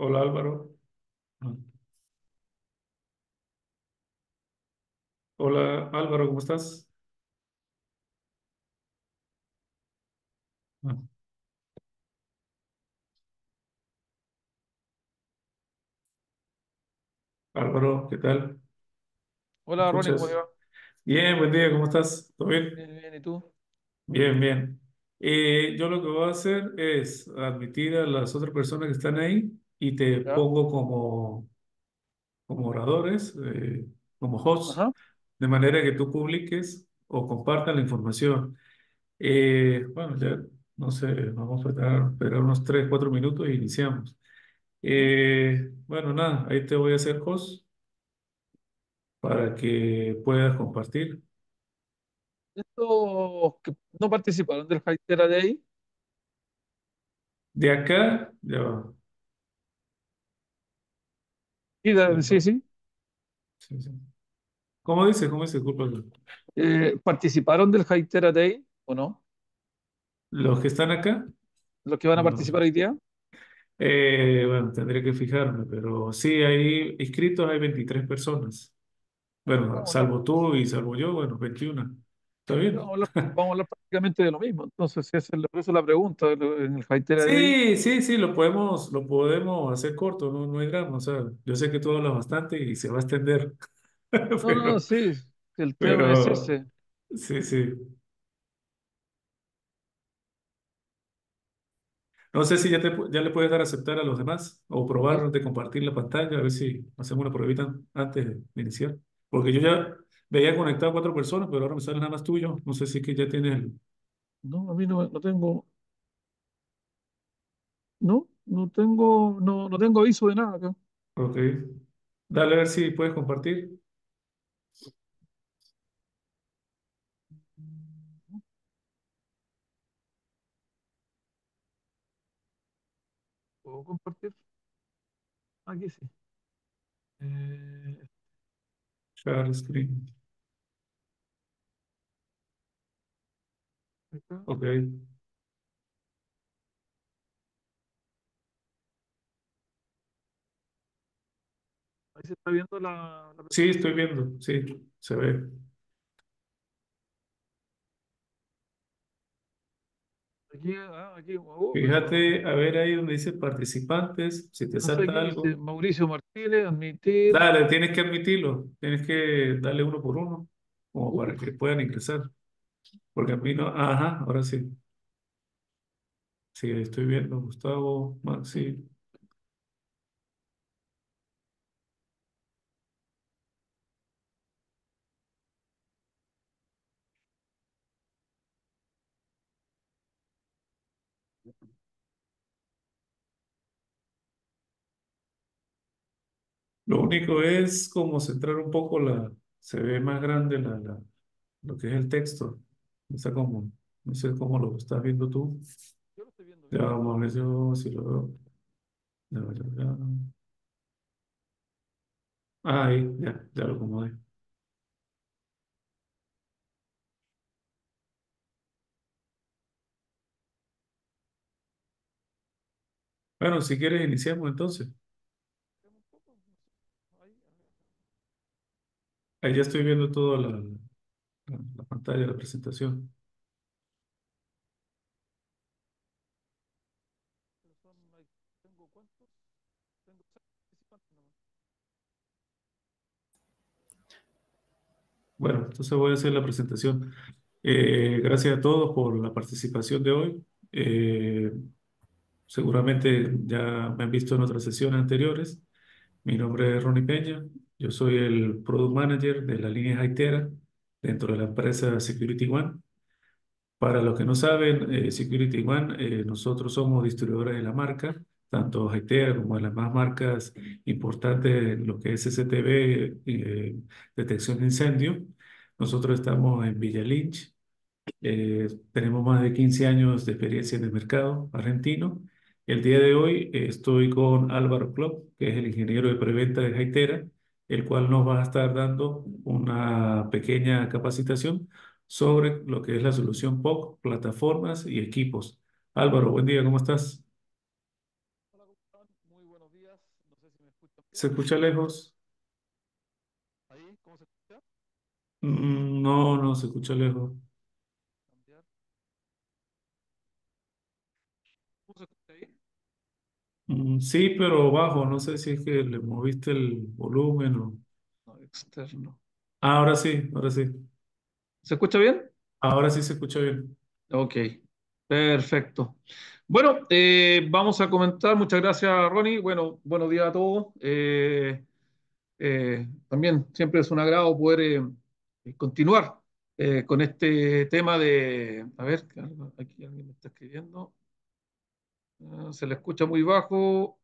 Hola Álvaro. Hola Álvaro, ¿cómo estás? Álvaro, ¿qué tal? Hola Ronnie, ¿cómo te va? Bien, buen día, ¿cómo estás? ¿Todo bien? Bien, bien, ¿y tú? Bien, bien. Eh, yo lo que voy a hacer es admitir a las otras personas que están ahí y te pongo como, como oradores, eh, como hosts, de manera que tú publiques o compartas la información. Eh, bueno, ya no sé, vamos a esperar, unos 3, 4 minutos y iniciamos. Eh, bueno, nada, ahí te voy a hacer host para que puedas compartir. esto que no participaron del de ahí De acá, ya va. Sí, sí, sí. ¿Cómo dices? ¿Cómo eh, ¿participaron del Haitera Day o no? ¿Los que están acá? ¿Los que van a participar hoy día? Eh, bueno, tendría que fijarme, pero sí, hay inscritos, hay 23 personas. Bueno, oh, salvo tú y salvo yo, bueno, 21. Vamos, a hablar, prácticamente de lo mismo. Entonces, si esa la pregunta en el Haitera Sí, sí, sí, lo podemos, lo podemos hacer corto, no, no hay drama. O sea, yo sé que tú hablas bastante y se va a extender. no, sí, el tema es ese. Sí, sí. No sé si ya, te, ya le puedes dar a aceptar a los demás o probar de compartir la pantalla, a ver si hacemos una pruebita antes de iniciar. Porque yo ya, Veía conectado a cuatro personas, pero ahora me sale nada más tuyo. No sé si es que ya tienes. No, a mí no, tengo. No, no tengo, no, no tengo aviso de nada acá. Ok. Dale a ver si puedes compartir. ¿Puedo compartir? Aquí sí. Share eh, screen. Ahí se está viendo la, Sí, estoy viendo. Sí, se ve. Aquí, ah, aquí, uh, Fíjate, a ver ahí donde dice participantes, si te salta algo. Mauricio Martínez, admitir. Dale, tienes que admitirlo, tienes que darle uno por uno, como para que puedan ingresar. Porque a mí no, ajá, ahora sí. Sí, estoy viendo, Gustavo, Maxi. Lo único es como centrar un poco la, se ve más grande la, la, lo que es el texto. Está como, no sé cómo lo estás viendo tú. Yo lo estoy viendo. Ya vamos a ver si lo veo. Ya, ah, Ahí, ya, ya lo acomodé. Bueno, si quieres iniciamos entonces. Ahí ya estoy viendo todo la, la pantalla de la presentación. Bueno, entonces voy a hacer la presentación. Eh, gracias a todos por la participación de hoy. Eh, seguramente ya me han visto en otras sesiones anteriores. Mi nombre es Ronnie Peña. Yo soy el Product Manager de la línea Haitera dentro de la empresa Security One. Para los que no saben, eh, Security One, eh, nosotros somos distribuidores de la marca, tanto GTEA como de las más marcas importantes, en lo que es STV, eh, detección de incendio. Nosotros estamos en Villa Lynch, eh, tenemos más de 15 años de experiencia en el mercado argentino. El día de hoy estoy con Álvaro Klopp, que es el ingeniero de preventa de Haitera, el cual nos va a estar dando una pequeña capacitación sobre lo que es la solución POC, plataformas y equipos. Álvaro, buen día, ¿cómo estás? Hola, ¿cómo Muy buenos días. No sé si me escuchan. ¿Se escucha lejos? ¿Ahí? ¿Cómo se escucha? Mm, no, no, se escucha lejos. ¿Cómo se escucha? Mm, sí, pero bajo, no sé si es que le moviste el volumen o... externo. Ah, ahora sí, ahora sí. ¿Se escucha bien? Ahora sí se escucha bien. Ok, perfecto. Bueno, eh, vamos a comentar. Muchas gracias, Ronnie. Bueno, buenos días a todos. Eh, eh, también siempre es un agrado poder continuar con este tema de... A ver, aquí alguien me está escribiendo. Ah, se le escucha muy bajo,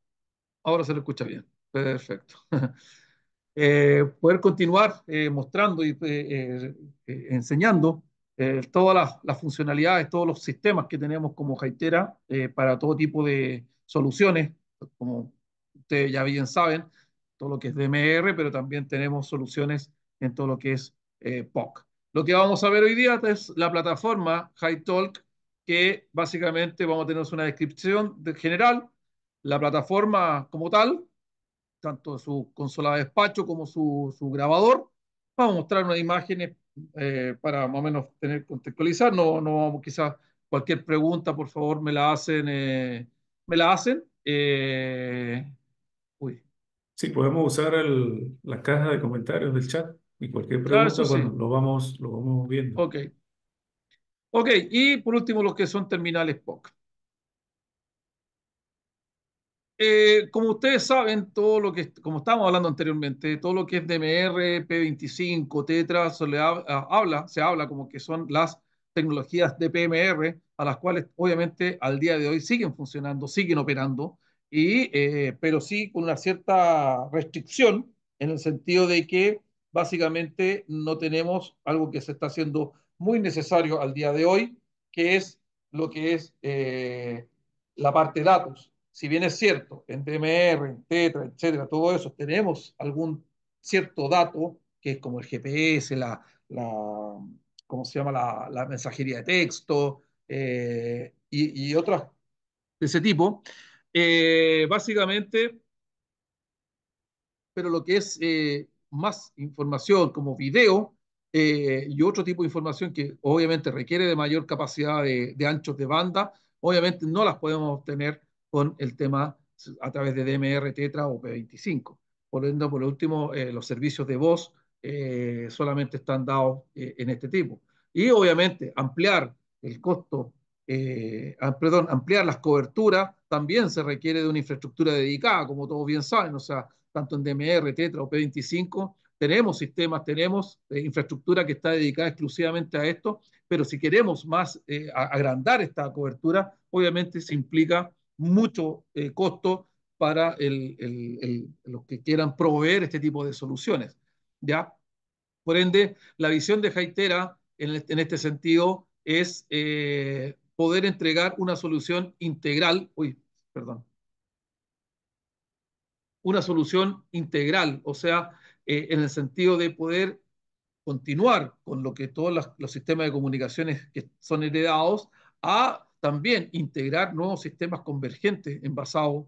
ahora se le escucha bien. Perfecto. Eh, poder continuar eh, mostrando y eh, enseñando todas las, funcionalidades, todos los sistemas que tenemos como Jaitera para todo tipo de soluciones, como ustedes ya bien saben, todo lo que es DMR, pero también tenemos soluciones en todo lo que es POC. Lo que vamos a ver hoy día es la plataforma Talk que básicamente vamos a tener una descripción general, la plataforma como tal, tanto su consola de despacho como su, su grabador. Vamos a mostrar unas imágenes eh, para más o menos tener contextualizar. No, no vamos quizás cualquier pregunta, por favor, me la hacen. Eh, me la hacen. Eh, Sí, podemos usar la caja de comentarios del chat y cualquier pregunta, bueno, lo vamos, lo vamos viendo. Ok. Ok, y por último los que son terminales POC. Eh, como ustedes saben, todo lo que, como estábamos hablando anteriormente, todo lo que es DMR, P25, Tetra, se ah, habla, se habla como que son las tecnologías de PMR, a las cuales obviamente al día de hoy siguen funcionando, siguen operando, y, eh, pero sí con una cierta restricción en el sentido de que básicamente no tenemos algo que se está haciendo muy necesario al día de hoy, que es lo que es eh, la parte de datos. Si bien es cierto, en DMR, en Tetra, etcétera, todo eso, tenemos algún cierto dato, que es como el GPS, la, ¿cómo se llama? La, mensajería de texto eh, y, otras de ese tipo. Eh, básicamente, pero lo que es más información como video, eh, y otro tipo de información que obviamente requiere de mayor capacidad de, anchos de banda, obviamente no las podemos obtener con el tema a través de DMR, Tetra o P25. Por lo por último, eh, los servicios de voz eh, solamente están dados en este tipo. Y obviamente ampliar el costo, perdón, ampliar las coberturas también se requiere de una infraestructura dedicada, como todos bien saben, o sea, tanto en DMR, Tetra o P25 tenemos sistemas, tenemos eh, infraestructura que está dedicada exclusivamente a esto, pero si queremos más eh, agrandar esta cobertura, obviamente se implica mucho eh, costo para los que quieran proveer este tipo de soluciones. ¿ya? Por ende, la visión de Jaitera en, este sentido es poder entregar una solución integral, uy, perdón, una solución integral, o sea, eh, en el sentido de poder continuar con lo que todos los, sistemas de comunicaciones que son heredados, a también integrar nuevos sistemas convergentes en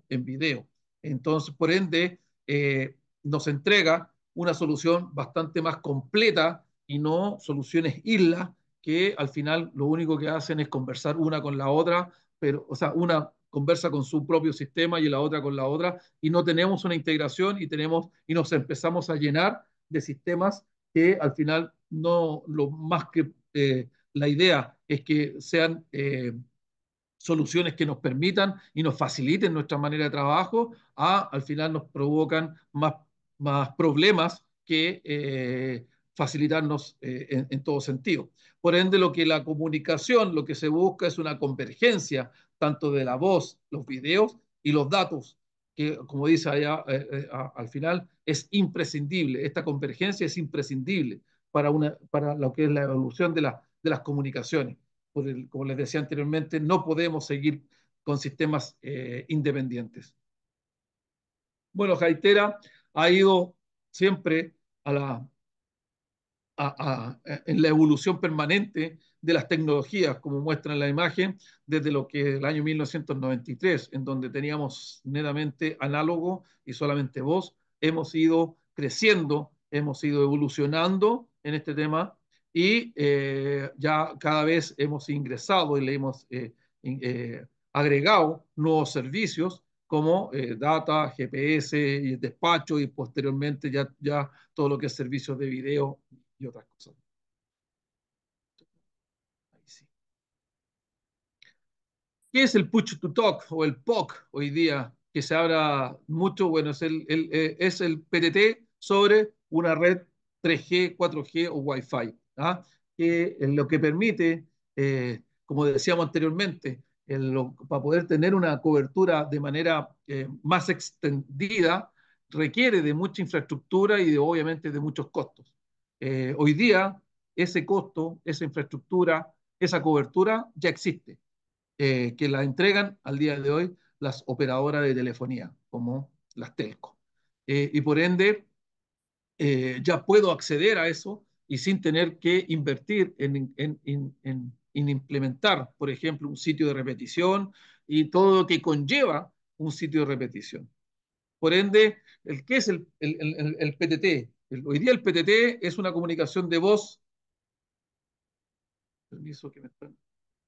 en video. Entonces, por ende, eh, nos entrega una solución bastante más completa y no soluciones islas que al final lo único que hacen es conversar una con la otra, pero, o sea, una conversa con su propio sistema y la otra con la otra, y no tenemos una integración y, tenemos, y nos empezamos a llenar de sistemas que al final no, lo más que eh, la idea es que sean eh, soluciones que nos permitan y nos faciliten nuestra manera de trabajo, a, al final nos provocan más, más problemas que eh, facilitarnos en, en, todo sentido. Por ende, lo que la comunicación, lo que se busca es una convergencia tanto de la voz, los videos y los datos, que como dice allá eh, eh, al final, es imprescindible, esta convergencia es imprescindible para, una, para lo que es la evolución de, la, de las comunicaciones. como les decía anteriormente, no podemos seguir con sistemas eh, independientes. Bueno, Jaitera ha ido siempre a la, a, a, en la evolución permanente de las tecnologías, como muestra en la imagen, desde lo que el año 1993, en donde teníamos netamente análogo y solamente voz, hemos ido creciendo, hemos ido evolucionando en este tema y eh, ya cada vez hemos ingresado y le hemos eh, eh, agregado nuevos servicios como data, GPS, y despacho y posteriormente ya, ya todo lo que es servicios de video y otras cosas. ¿Qué es el push to talk o el POC hoy día que se habla mucho? Bueno, es el, eh, PTT sobre una red 3G, 4G o Wi-Fi, ¿ah? que lo que permite, eh, como decíamos anteriormente, para poder tener una cobertura de manera eh, más extendida, requiere de mucha infraestructura y de, obviamente de muchos costos. hoy día, ese costo, esa infraestructura, esa cobertura ya existe eh, que la entregan al día de hoy las operadoras de telefonía, como las telco. Eh, y por ende, eh, ya puedo acceder a eso y sin tener que invertir en, en, en, en, implementar, por ejemplo, un sitio de repetición y todo lo que conlleva un sitio de repetición. Por ende, el qué es el, el, el, PTT? hoy día el PTT es una comunicación de voz. Permiso que me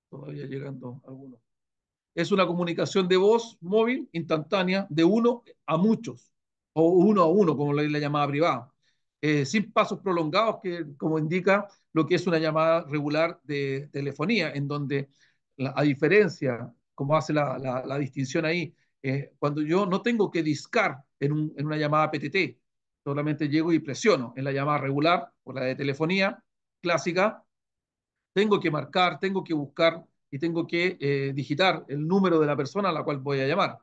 todavía llegando algunos. Es una comunicación de voz móvil instantánea de uno a muchos, o uno a uno, como le la llamada privada, eh, sin pasos prolongados, que como indica lo que es una llamada regular de telefonía, en donde, a diferencia, como hace la, distinción ahí, eh, cuando yo no tengo que discar en, en una llamada PTT, solamente llego y presiono en la llamada regular o la de telefonía clásica, tengo que marcar, tengo que buscar y tengo que eh, digitar el número de la persona a la cual voy a llamar.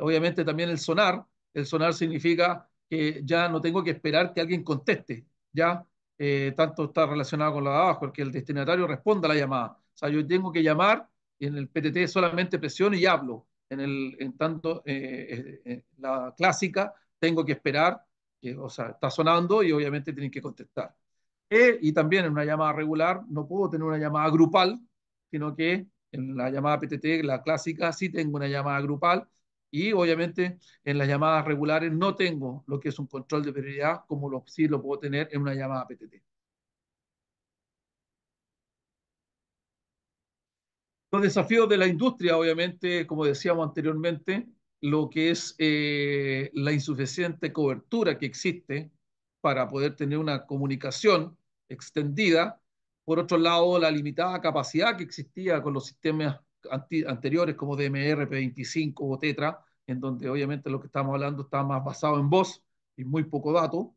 Obviamente también el sonar, el sonar significa que ya no tengo que esperar que alguien conteste, ya eh, tanto está relacionado con la de abajo, que el destinatario responda a la llamada. O sea, yo tengo que llamar y en el PTT solamente presiono y hablo. En, el, en tanto, eh, la clásica, tengo que esperar, o sea, está sonando y obviamente tienen que contestar y también en una llamada regular no puedo tener una llamada grupal, sino que en la llamada PTT, la clásica, sí tengo una llamada grupal y obviamente en las llamadas regulares no tengo lo que es un control de prioridad como lo, sí lo puedo tener en una llamada PTT. Los desafíos de la industria, obviamente, como decíamos anteriormente, lo que es eh, la insuficiente cobertura que existe para poder tener una comunicación extendida, por otro lado, la limitada capacidad que existía con los sistemas anteriores como DMR, P25 o Tetra, en donde obviamente lo que estamos hablando está más basado en voz y muy poco dato.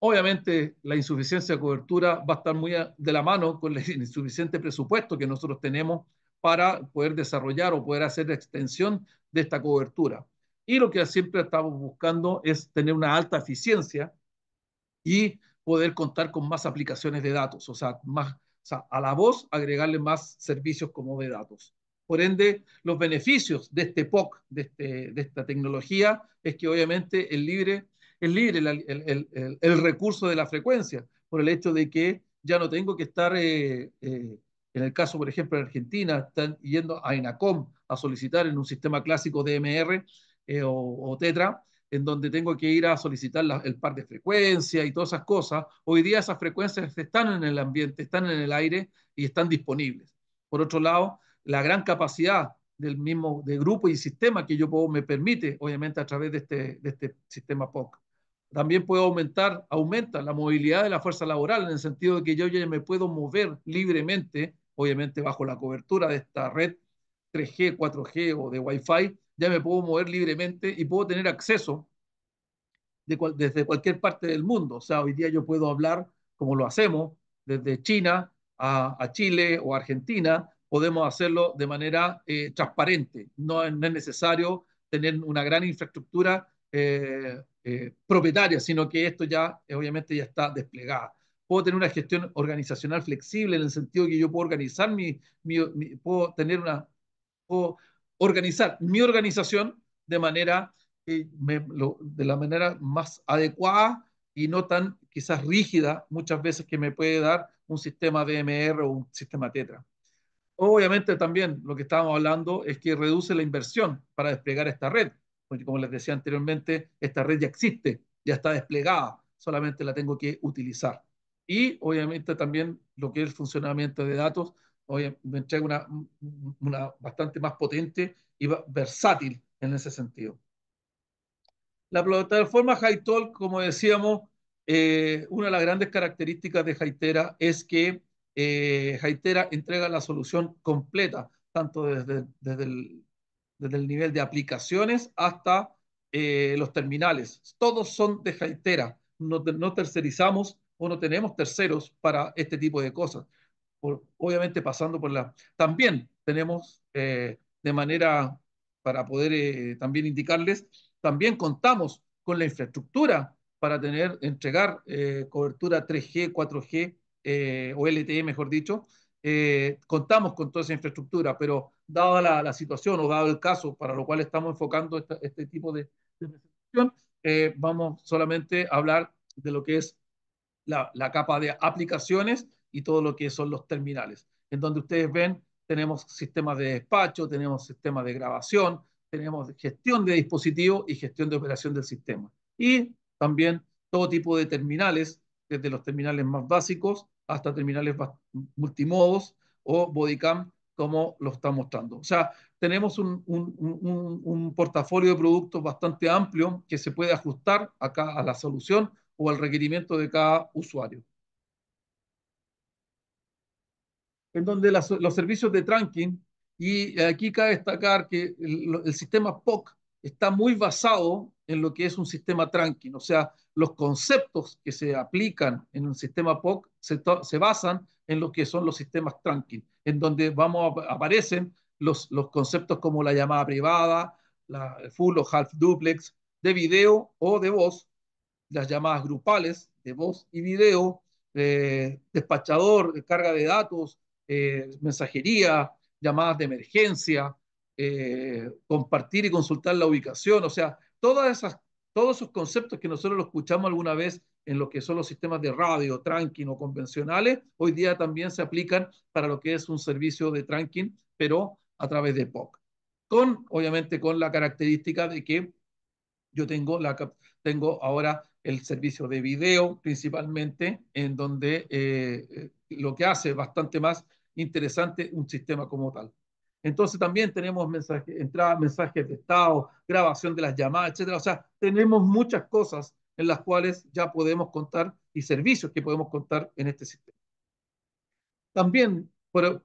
Obviamente la insuficiencia de cobertura va a estar muy de la mano con el insuficiente presupuesto que nosotros tenemos para poder desarrollar o poder hacer la extensión de esta cobertura. Y lo que siempre estamos buscando es tener una alta eficiencia y poder contar con más aplicaciones de datos, o sea, más, a la voz agregarle más servicios como de datos. Por ende, los beneficios de este POC, este, de, esta tecnología, es que obviamente el libre, el, libre el, recurso de la frecuencia, por el hecho de que ya no tengo que estar, eh, eh, en el caso, por ejemplo, en Argentina, están yendo a ENACOM a solicitar en un sistema clásico DMR eh, o, o Tetra, en donde tengo que ir a solicitar el par de frecuencia y todas esas cosas, hoy día esas frecuencias están en el ambiente, están en el aire y están disponibles. Por otro lado, la gran capacidad del mismo de grupo y sistema que yo puedo, me permite, obviamente, a través de este, de este sistema POC. También puedo aumentar, aumenta la movilidad de la fuerza laboral en el sentido de que yo ya me puedo mover libremente, obviamente bajo la cobertura de esta red 3G, 4G o de Wi-Fi, ya me puedo mover libremente y puedo tener acceso desde cualquier parte del mundo. O sea, hoy día yo puedo hablar como lo hacemos desde China a, Chile o Argentina, podemos hacerlo de manera eh, transparente. No, es necesario tener una gran infraestructura eh, eh, propietaria, sino que esto ya obviamente ya está desplegada. Puedo tener una gestión organizacional flexible en el sentido que yo puedo organizar mi, puedo tener una, organizar mi organización de manera, eh, de la manera más adecuada y no tan quizás rígida muchas veces que me puede dar un sistema DMR o un sistema Tetra. Obviamente también lo que estábamos hablando es que reduce la inversión para desplegar esta red, porque como les decía anteriormente, esta red ya existe, ya está desplegada, solamente la tengo que utilizar. Y obviamente también lo que es el funcionamiento de datos hoy me entrega una, bastante más potente y versátil en ese sentido. La plataforma HighTalk, como decíamos, eh, una de las grandes características de Haitera es que eh, entrega la solución completa, tanto desde, desde, el, nivel de aplicaciones hasta eh, los terminales. Todos son de Haitera. No, no tercerizamos o no tenemos terceros para este tipo de cosas obviamente pasando por la... También tenemos eh, de manera, para poder eh, también indicarles, también contamos con la infraestructura para tener, entregar eh, cobertura 3G, 4G o LTE, mejor dicho. contamos con toda esa infraestructura, pero dada la, situación o dado el caso para lo cual estamos enfocando este tipo de, presentación, vamos solamente a hablar de lo que es la capa de aplicaciones y todo lo que son los terminales. En donde ustedes ven, tenemos sistemas de despacho, tenemos sistemas de grabación, tenemos gestión de dispositivos y gestión de operación del sistema. Y también todo tipo de terminales, desde los terminales más básicos hasta terminales multimodos o bodycam, como lo está mostrando. O sea, tenemos un, un, portafolio de productos bastante amplio que se puede ajustar acá a la solución o al requerimiento de cada usuario. en donde los servicios de Trunking, y aquí cabe destacar que el, sistema POC está muy basado en lo que es un sistema Trunking, o sea, los conceptos que se aplican en un sistema POC se, se basan en lo que son los sistemas Trunking, en donde vamos aparecen los, los conceptos como la llamada privada, la full o half duplex, de video o de voz, las llamadas grupales de voz y video, eh, despachador, de carga de datos, eh, mensajería, llamadas de emergencia, eh, compartir y consultar la ubicación, o sea, todas esas, todos esos conceptos que nosotros los escuchamos alguna vez en lo que son los sistemas de radio, tracking o convencionales, hoy día también se aplican para lo que es un servicio de tracking, pero a través de POC. Con, obviamente, con la característica de que yo tengo, la, tengo ahora el servicio de video principalmente, en donde eh, eh, lo que hace bastante más interesante un sistema como tal. Entonces también tenemos entradas, mensajes de estado, grabación de las llamadas, etc. O sea, tenemos muchas cosas en las cuales ya podemos contar y servicios que podemos contar en este sistema. También, por,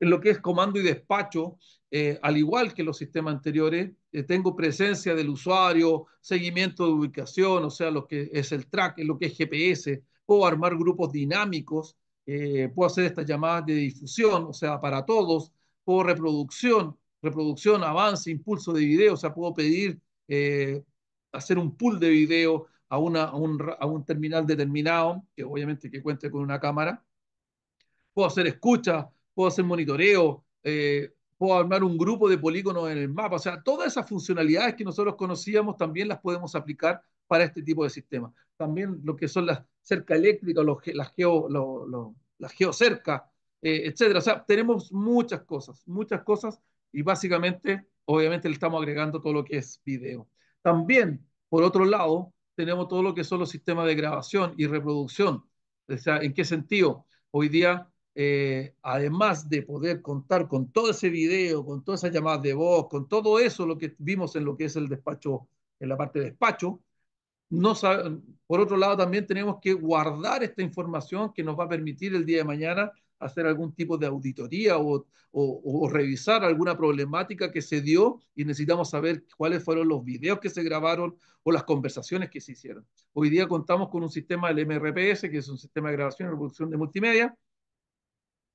en lo que es comando y despacho, eh, al igual que los sistemas anteriores, eh, tengo presencia del usuario, seguimiento de ubicación, o sea, lo que es el track, lo que es GPS, puedo armar grupos dinámicos, eh, puedo hacer estas llamadas de difusión, o sea, para todos, puedo reproducción, reproducción, avance, impulso de video, o sea, puedo pedir hacer un pool de video a, un, terminal determinado, que obviamente que cuente con una cámara. Puedo hacer escucha, puedo hacer monitoreo, eh, puedo armar un grupo de polígonos en el mapa. O sea, todas esas funcionalidades que nosotros conocíamos también las podemos aplicar para este tipo de sistemas. También lo que son las cerca eléctrica, los, las, geo, los, geocercas, eh, etcétera. O sea, tenemos muchas cosas, muchas cosas y básicamente, obviamente, le estamos agregando todo lo que es video. También, por otro lado, tenemos todo lo que son los sistemas de grabación y reproducción. O sea, ¿en qué sentido? Hoy día eh, además de poder contar con todo ese video, con todas esas llamadas de voz, con todo eso, lo que vimos en lo que es el despacho, en la parte de despacho, no por otro lado también tenemos que guardar esta información que nos va a permitir el día de mañana hacer algún tipo de auditoría o, o, revisar alguna problemática que se dio y necesitamos saber cuáles fueron los videos que se grabaron o las conversaciones que se hicieron. Hoy día contamos con un sistema del MRPS, que es un sistema de grabación y reproducción de multimedia,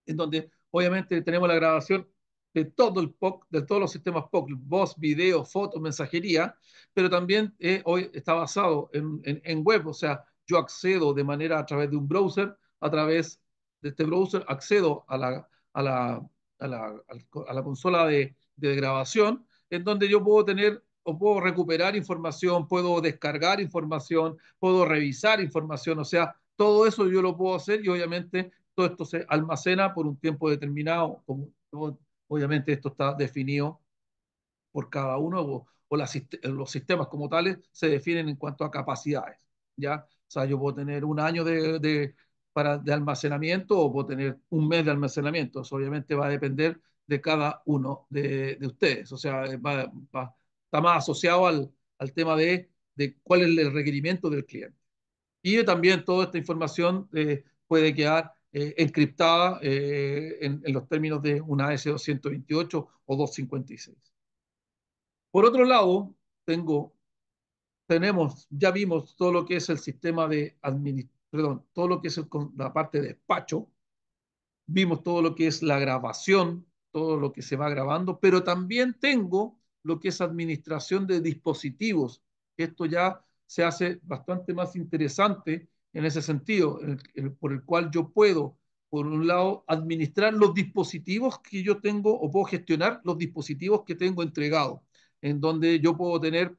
en donde obviamente tenemos la grabación de todo el POC, de todos los sistemas POC, voz, video, foto, mensajería, pero también eh, hoy está basado en, en, en, web, o sea, yo accedo de manera a través de un browser, a través de este browser accedo a la, a la, a la, a la consola de, de grabación, en donde yo puedo tener o puedo recuperar información, puedo descargar información, puedo revisar información, o sea, todo eso yo lo puedo hacer y obviamente todo esto se almacena por un tiempo determinado, como, obviamente esto está definido por cada uno, o, los sistemas como tales se definen en cuanto a capacidades, ¿ya? O sea, yo puedo tener un año de, de, almacenamiento o puedo tener un mes de almacenamiento, eso obviamente va a depender de cada uno de, ustedes, o sea, está más asociado al, al tema de, de cuál es el requerimiento del cliente. Y también toda esta información eh, puede quedar eh, encriptada eh, en, los términos de una S228 o 256. Por otro lado, tengo, tenemos, ya vimos todo lo que es el sistema de perdón, todo lo que es la parte de despacho, vimos todo lo que es la grabación, todo lo que se va grabando, pero también tengo lo que es administración de dispositivos. Esto ya se hace bastante más interesante en ese sentido, por el cual yo puedo, por un lado, administrar los dispositivos que yo tengo o puedo gestionar los dispositivos que tengo entregados, en donde yo puedo tener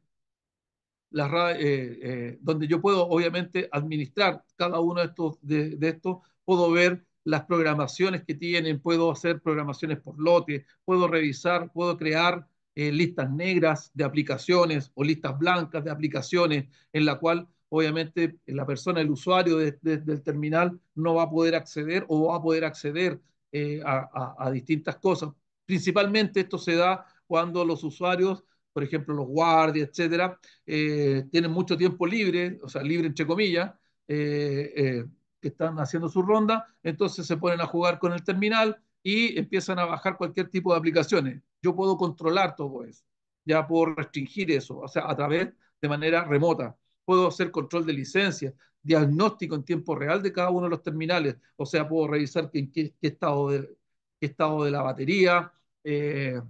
las, eh, eh, donde yo puedo obviamente administrar cada uno de estos, puedo ver las programaciones que tienen, puedo hacer programaciones por lotes puedo revisar, puedo crear eh, listas negras de aplicaciones o listas blancas de aplicaciones en la cual obviamente la persona, el usuario del terminal no va a poder acceder o va a poder acceder eh, a, distintas cosas. Principalmente esto se da cuando los usuarios, por ejemplo los guardias, etcétera, eh, tienen mucho tiempo libre, o sea, libre entre comillas, eh, que están haciendo su ronda, entonces se ponen a jugar con el terminal y empiezan a bajar cualquier tipo de aplicaciones. Yo puedo controlar todo eso, ya puedo restringir eso, o sea, a través de manera remota puedo hacer control de licencias, diagnóstico en tiempo real de cada uno de los terminales, o sea, puedo revisar en qué, estado, de, estado de la batería, eh,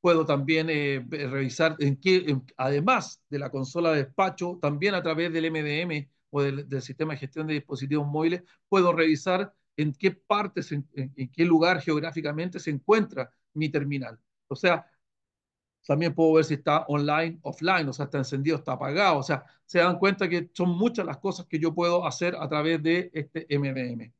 puedo también eh, revisar en qué, además de la consola de despacho, también a través del MDM o del, sistema de gestión de dispositivos móviles, puedo revisar en qué partes, en qué lugar geográficamente se encuentra mi terminal. O sea, también puedo ver si está online, offline, o sea, está encendido, está apagado. O sea, se dan cuenta que son muchas las cosas que yo puedo hacer a través de este MVM.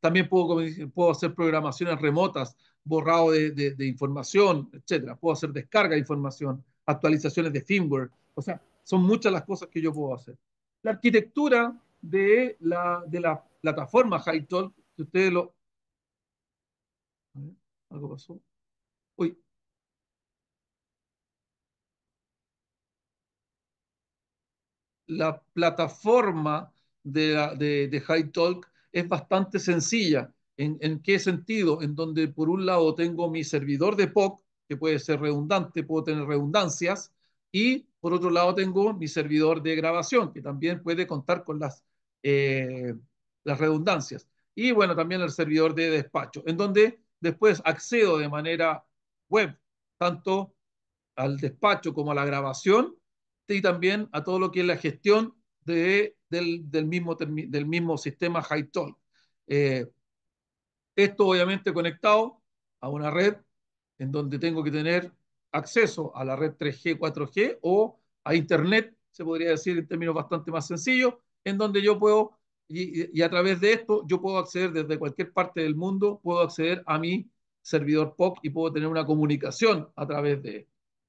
También puedo, puedo hacer programaciones remotas, borrado de, de, información, etcétera. Puedo hacer descarga de información, actualizaciones de firmware. O sea, son muchas las cosas que yo puedo hacer. La arquitectura de la, de la plataforma HighTalk, si ustedes lo... Algo pasó. Uy, la plataforma de, High Talk es bastante sencilla. ¿En, qué sentido? En donde por un lado tengo mi servidor de POC, que puede ser redundante, puedo tener redundancias, y por otro lado tengo mi servidor de grabación, que también puede contar con las, eh, las redundancias. Y bueno, también el servidor de despacho, en donde después accedo de manera web tanto al despacho como a la grabación y también a todo lo que es la gestión del, mismo, del mismo sistema Hightalk. Eh, esto obviamente conectado a una red en donde tengo que tener acceso a la red 3G, 4G o a Internet, se podría decir en términos bastante más sencillos, en donde yo puedo, y, a través de esto, yo puedo acceder desde cualquier parte del mundo, puedo acceder a mi servidor POC y puedo tener una comunicación a través de,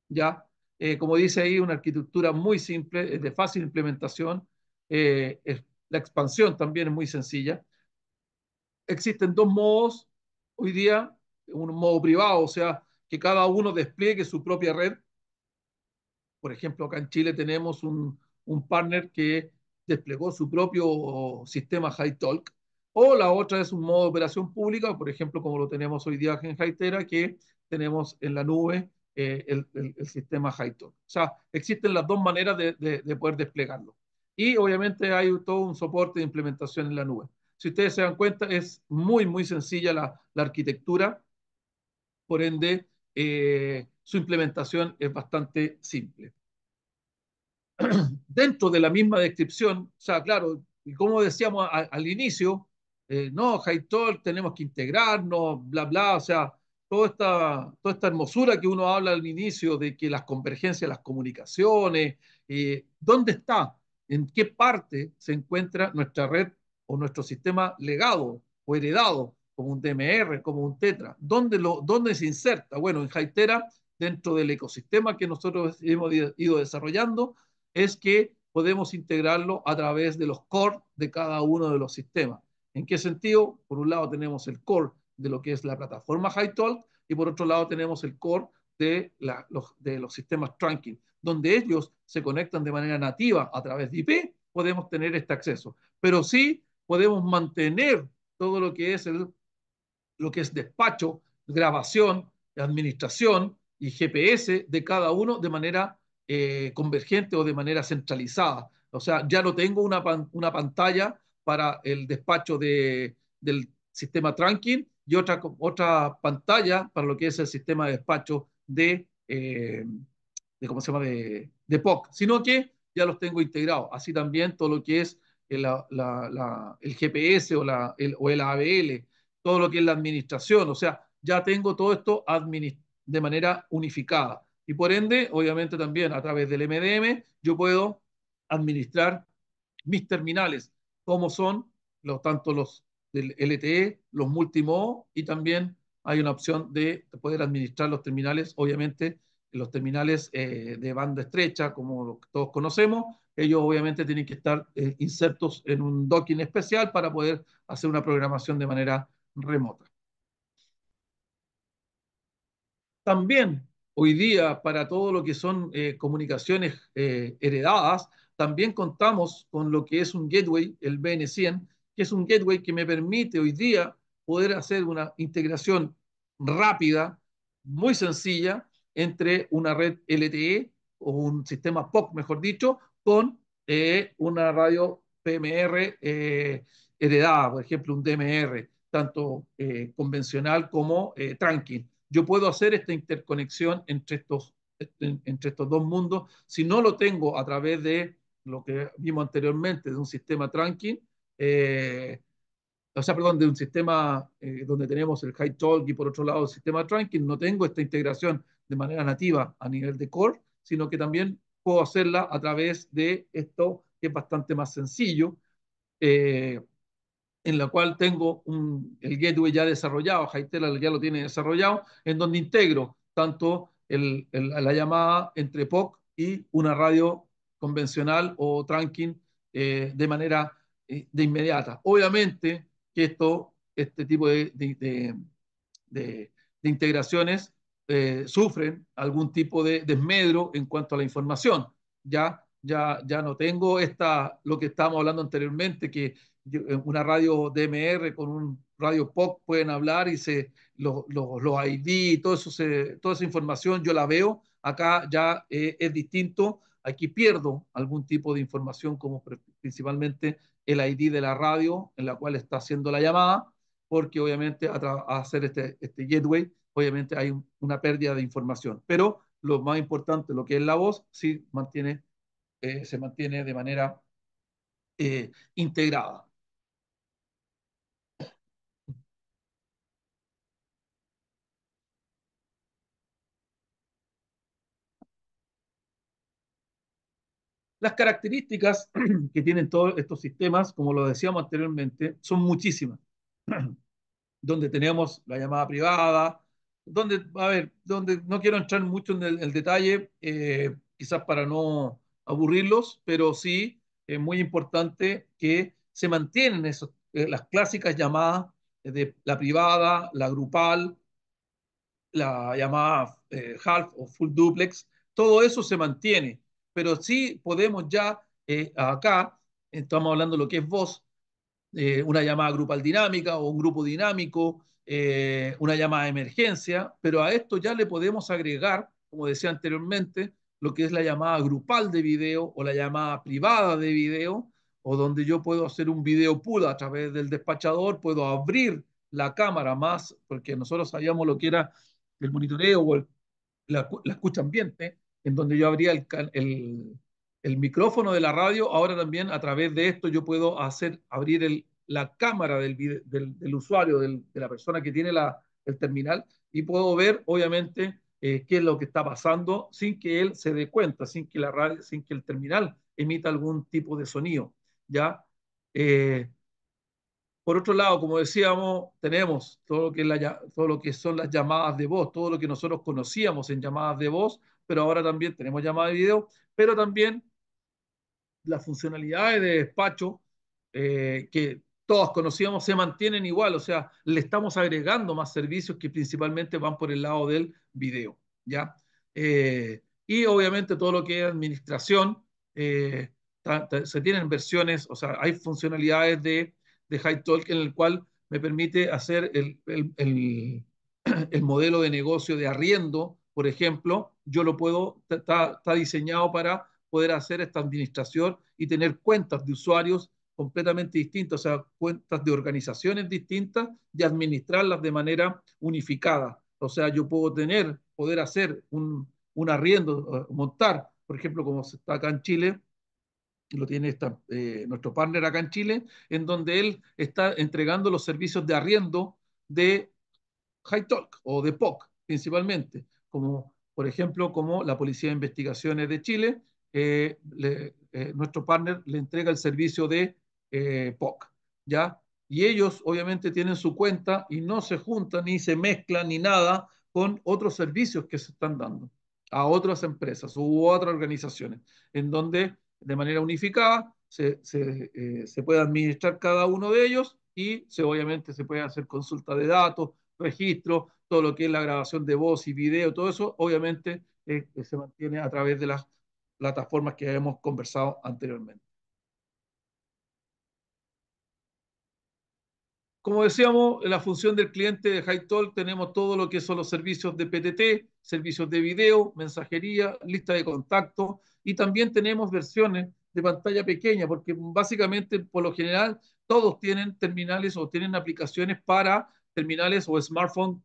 ¿ya? Eh, como dice ahí, una arquitectura muy simple, de fácil implementación, eh, la expansión también es muy sencilla. Existen dos modos hoy día, un modo privado, o sea, que cada uno despliegue su propia red. Por ejemplo, acá en Chile tenemos un, partner que desplegó su propio sistema HighTalk, o la otra es un modo de operación pública, por ejemplo, como lo tenemos hoy día en Hightera que tenemos en la nube eh, el, sistema Hightor, O sea, existen las dos maneras de, poder desplegarlo. Y obviamente hay todo un soporte de implementación en la nube. Si ustedes se dan cuenta, es muy, muy sencilla la, arquitectura. Por ende, eh, su implementación es bastante simple. Dentro de la misma descripción, o sea, claro, como decíamos al inicio, eh, no, Hightor tenemos que integrarnos, bla, bla, o sea, toda esta, toda esta hermosura que uno habla al inicio de que las convergencias, las comunicaciones, eh, ¿dónde está? ¿En qué parte se encuentra nuestra red o nuestro sistema legado o heredado, como un DMR, como un Tetra? ¿Dónde, lo, dónde se inserta? Bueno, en Haitera, dentro del ecosistema que nosotros hemos ido desarrollando, es que podemos integrarlo a través de los core de cada uno de los sistemas. ¿En qué sentido? Por un lado tenemos el core, de lo que es la plataforma HighTalk y por otro lado tenemos el core de, los, de los sistemas trunking, donde ellos se conectan de manera nativa a través de IP, podemos tener este acceso. Pero sí podemos mantener todo lo que es, el, lo que es despacho, grabación, administración y GPS de cada uno de manera eh, convergente o de manera centralizada. O sea, ya no tengo una, pantalla para el despacho del sistema trunking y otra, otra pantalla para lo que es el sistema de despacho de, eh, de ¿cómo se llama?, de, POC, sino que ya los tengo integrados. Así también todo lo que es eh, el, GPS o, la, el, o el ABL, todo lo que es la administración, o sea, ya tengo todo esto de manera unificada. Y por ende, obviamente también a través del MDM, yo puedo administrar mis terminales, como son los, tanto los del LTE, los multimodos, y también hay una opción de poder administrar los terminales, obviamente los terminales eh, de banda estrecha, como todos conocemos, ellos obviamente tienen que estar eh, insertos en un docking especial para poder hacer una programación de manera remota. También hoy día para todo lo que son eh, comunicaciones heredadas, también contamos con lo que es un gateway, el BN100, que es un gateway que me permite hoy día poder hacer una integración rápida, muy sencilla, entre una red LTE o un sistema POC, mejor dicho, con eh, una radio PMR eh, heredada, por ejemplo, un DMR, tanto eh, convencional como tranquil. Yo puedo hacer esta interconexión entre estos, entre estos dos mundos si no lo tengo a través de lo que vimos anteriormente, de un sistema tranqui eh, o sea, perdón, de un sistema eh, donde tenemos el high talk y por otro lado el sistema trunking, no tengo esta integración de manera nativa a nivel de core, sino que también puedo hacerla a través de esto que es bastante más sencillo, eh, en la cual tengo el gateway ya desarrollado, Hightail ya lo tiene desarrollado, en donde integro tanto la llamada entre POC y una radio convencional o trunking de manera eh, de inmediata. Obviamente que esto, este tipo de, integraciones eh, sufren algún tipo de desmedro en cuanto a la información. Ya, ya, ya no tengo esta, lo que estábamos hablando anteriormente, que eh, una radio DMR con un radio POC pueden hablar y se, los, los, ID y eso toda esa información yo la veo. Acá ya es distinto. Aquí pierdo algún tipo de información como principalmente el ID de la radio en la cual está haciendo la llamada, porque obviamente a, hacer este, este gateway, obviamente hay una pérdida de información. Pero lo más importante, lo que es la voz, sí mantiene, eh, se mantiene de manera eh, integrada. Las características que tienen todos estos sistemas, como lo decíamos anteriormente, son muchísimas. donde tenemos la llamada privada, donde, a ver, donde no quiero entrar mucho en el, detalle, eh, quizás para no aburrirlos, pero sí es muy importante que se mantienen esos, eh, las clásicas llamadas de la privada, la grupal, la llamada eh, half o full duplex, todo eso se mantiene pero sí podemos ya eh, acá, estamos hablando de lo que es voz, eh, una llamada grupal dinámica o un grupo dinámico, eh, una llamada de emergencia, pero a esto ya le podemos agregar, como decía anteriormente, lo que es la llamada grupal de video o la llamada privada de video, o donde yo puedo hacer un video puro a través del despachador, puedo abrir la cámara más, porque nosotros sabíamos lo que era el monitoreo o la, la escucha ambiente, en donde yo abría el, el, micrófono de la radio, ahora también a través de esto yo puedo hacer abrir la cámara del, del, usuario, de la persona que tiene el terminal, y puedo ver, obviamente, eh, qué es lo que está pasando sin que él se dé cuenta, sin que, la sin que el terminal emita algún tipo de sonido. ¿ya? Eh, por otro lado, como decíamos, tenemos todo lo, que todo lo que son las llamadas de voz, todo lo que nosotros conocíamos en llamadas de voz, pero ahora también tenemos llamada de video, pero también las funcionalidades de despacho eh, que todos conocíamos se mantienen igual, o sea, le estamos agregando más servicios que principalmente van por el lado del video, ¿ya? Eh, y obviamente todo lo que es administración, eh, se tienen versiones, o sea, hay funcionalidades de, de High Talk en el cual me permite hacer el modelo de negocio de arriendo, por ejemplo, yo lo puedo, está, diseñado para poder hacer esta administración y tener cuentas de usuarios completamente distintas, o sea, cuentas de organizaciones distintas y administrarlas de manera unificada. O sea, yo puedo tener, poder hacer un, un arriendo, eh, montar, por ejemplo, como se está acá en Chile, lo tiene esta, eh, nuestro partner acá en Chile, en donde él está entregando los servicios de arriendo de HighTalk o de POC principalmente, como por ejemplo, como la Policía de Investigaciones de Chile, eh, eh, nuestro partner le entrega el servicio de eh, POC, ¿ya? Y ellos obviamente tienen su cuenta y no se juntan ni se mezclan ni nada con otros servicios que se están dando a otras empresas u otras organizaciones, en donde de manera unificada se, puede administrar cada uno de ellos y se, obviamente se puede hacer consulta de datos, registro, todo lo que es la grabación de voz y video, todo eso, obviamente eh, eh, se mantiene a través de las plataformas que hemos conversado anteriormente. Como decíamos, en la función del cliente de HighTalk tenemos todo lo que son los servicios de PTT, servicios de video, mensajería, lista de contacto y también tenemos versiones de pantalla pequeña, porque básicamente por lo general todos tienen terminales o tienen aplicaciones para terminales o smartphones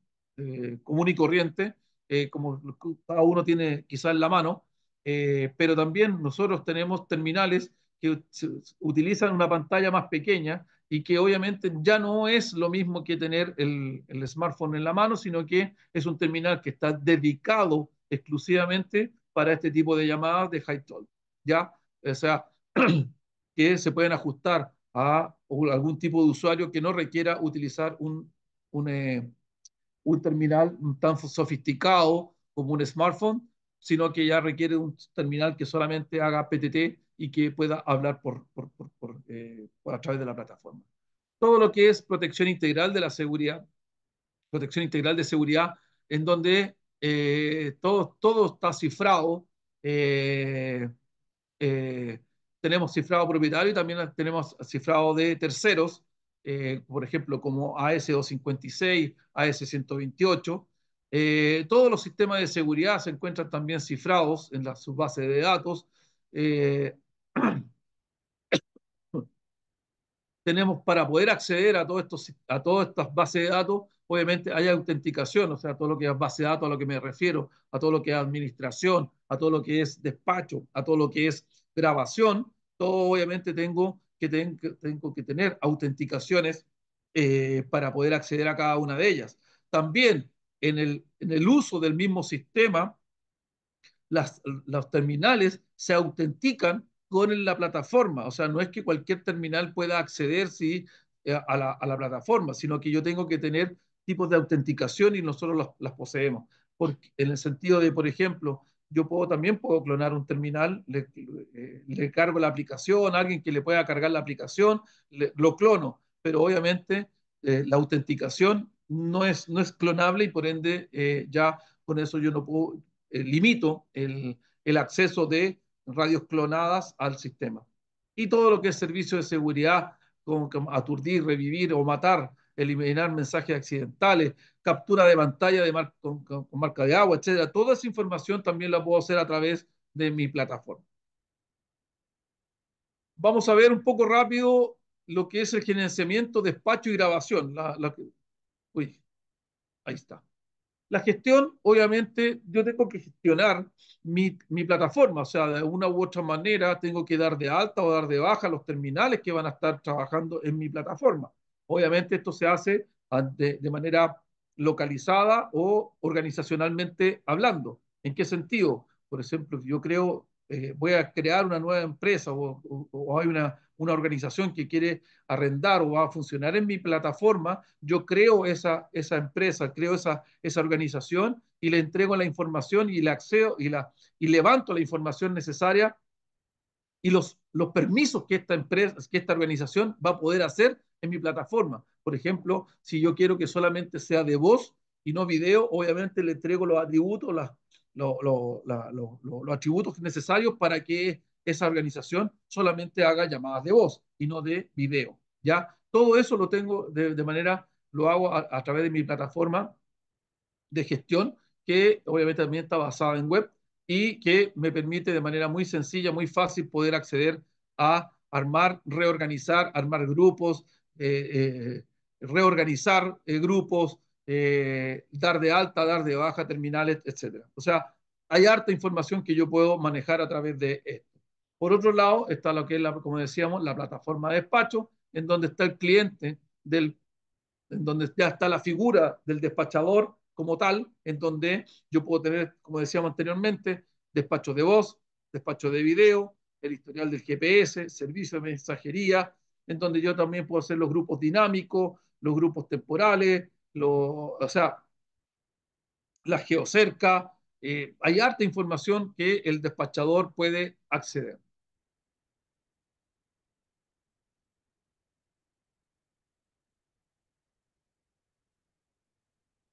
eh, común y corriente, eh, como cada uno tiene quizá en la mano, eh, pero también nosotros tenemos terminales que utilizan una pantalla más pequeña y que obviamente ya no es lo mismo que tener el, smartphone en la mano, sino que es un terminal que está dedicado exclusivamente para este tipo de llamadas de high toll, ¿ya? O sea, que se pueden ajustar a algún tipo de usuario que no requiera utilizar un, un terminal tan sofisticado como un smartphone, sino que ya requiere un terminal que solamente haga PTT y que pueda hablar por, eh, por, a través de la plataforma. Todo lo que es protección integral de la seguridad, protección integral de seguridad, en donde eh, todo, todo está cifrado. Eh, tenemos cifrado propietario y también tenemos cifrado de terceros, eh, por ejemplo, como AS-256, AS-128. Eh, todos los sistemas de seguridad se encuentran también cifrados en la bases de datos. Eh, tenemos para poder acceder a, todo estos, a todas estas bases de datos, obviamente hay autenticación, o sea, todo lo que es base de datos, a lo que me refiero, a todo lo que es administración, a todo lo que es despacho, a todo lo que es grabación, todo obviamente tengo que tengo que tener autenticaciones eh, para poder acceder a cada una de ellas. También en el, uso del mismo sistema, los terminales se autentican con la plataforma. O sea, no es que cualquier terminal pueda acceder sí, eh, a, la, plataforma, sino que yo tengo que tener tipos de autenticación y nosotros las, las poseemos. en el sentido de, por ejemplo, yo puedo, también puedo clonar un terminal, eh, le, cargo la aplicación, alguien que le pueda cargar la aplicación, lo clono, pero obviamente eh, la autenticación no es, no es clonable y por ende eh, ya con eso yo no puedo, limito el, el acceso de radios clonadas al sistema. Y todo lo que es servicio de seguridad, como aturdir, revivir o matar eliminar mensajes accidentales, captura de pantalla de con, marca de agua, etcétera. Toda esa información también la puedo hacer a través de mi plataforma. Vamos a ver un poco rápido lo que es el gerenciamiento, despacho y grabación. uy, ahí está. La gestión, obviamente, yo tengo que gestionar mi, mi, plataforma, o sea, de una u otra manera tengo que dar de alta o dar de baja los terminales que van a estar trabajando en mi plataforma. Obviamente esto se hace de, manera localizada o organizacionalmente hablando. ¿En qué sentido? Por ejemplo, yo creo, eh, voy a crear una nueva empresa o, hay una, una, organización que quiere arrendar o va a funcionar en mi plataforma, yo creo esa, esa empresa, creo esa, esa organización y le entrego la información y le accedo y, la, y levanto la información necesaria y los, los permisos que esta empresa, que esta organización va a poder hacer en mi plataforma. Por ejemplo, si yo quiero que solamente sea de voz y no video, obviamente le entrego los atributos, los, atributos necesarios para que esa organización solamente haga llamadas de voz y no de video. ¿ya? Todo eso lo tengo de, manera, lo hago a, través de mi plataforma de gestión, que obviamente también está basada en web y que me permite de manera muy sencilla, muy fácil poder acceder a armar, reorganizar, armar grupos, eh, eh, reorganizar eh, grupos, dar de alta, dar de baja terminales, etc. O sea, hay harta información que yo puedo manejar a través de esto. Por otro lado, está lo que es, la, como decíamos, la plataforma de despacho, en donde está el cliente, del, en donde ya está la figura del despachador, como tal, en donde yo puedo tener, como decíamos anteriormente, despachos de voz, despachos de video, el historial del GPS, servicio de mensajería, en donde yo también puedo hacer los grupos dinámicos, los grupos temporales, o sea, la geocerca. Eh, hay harta información que el despachador puede acceder.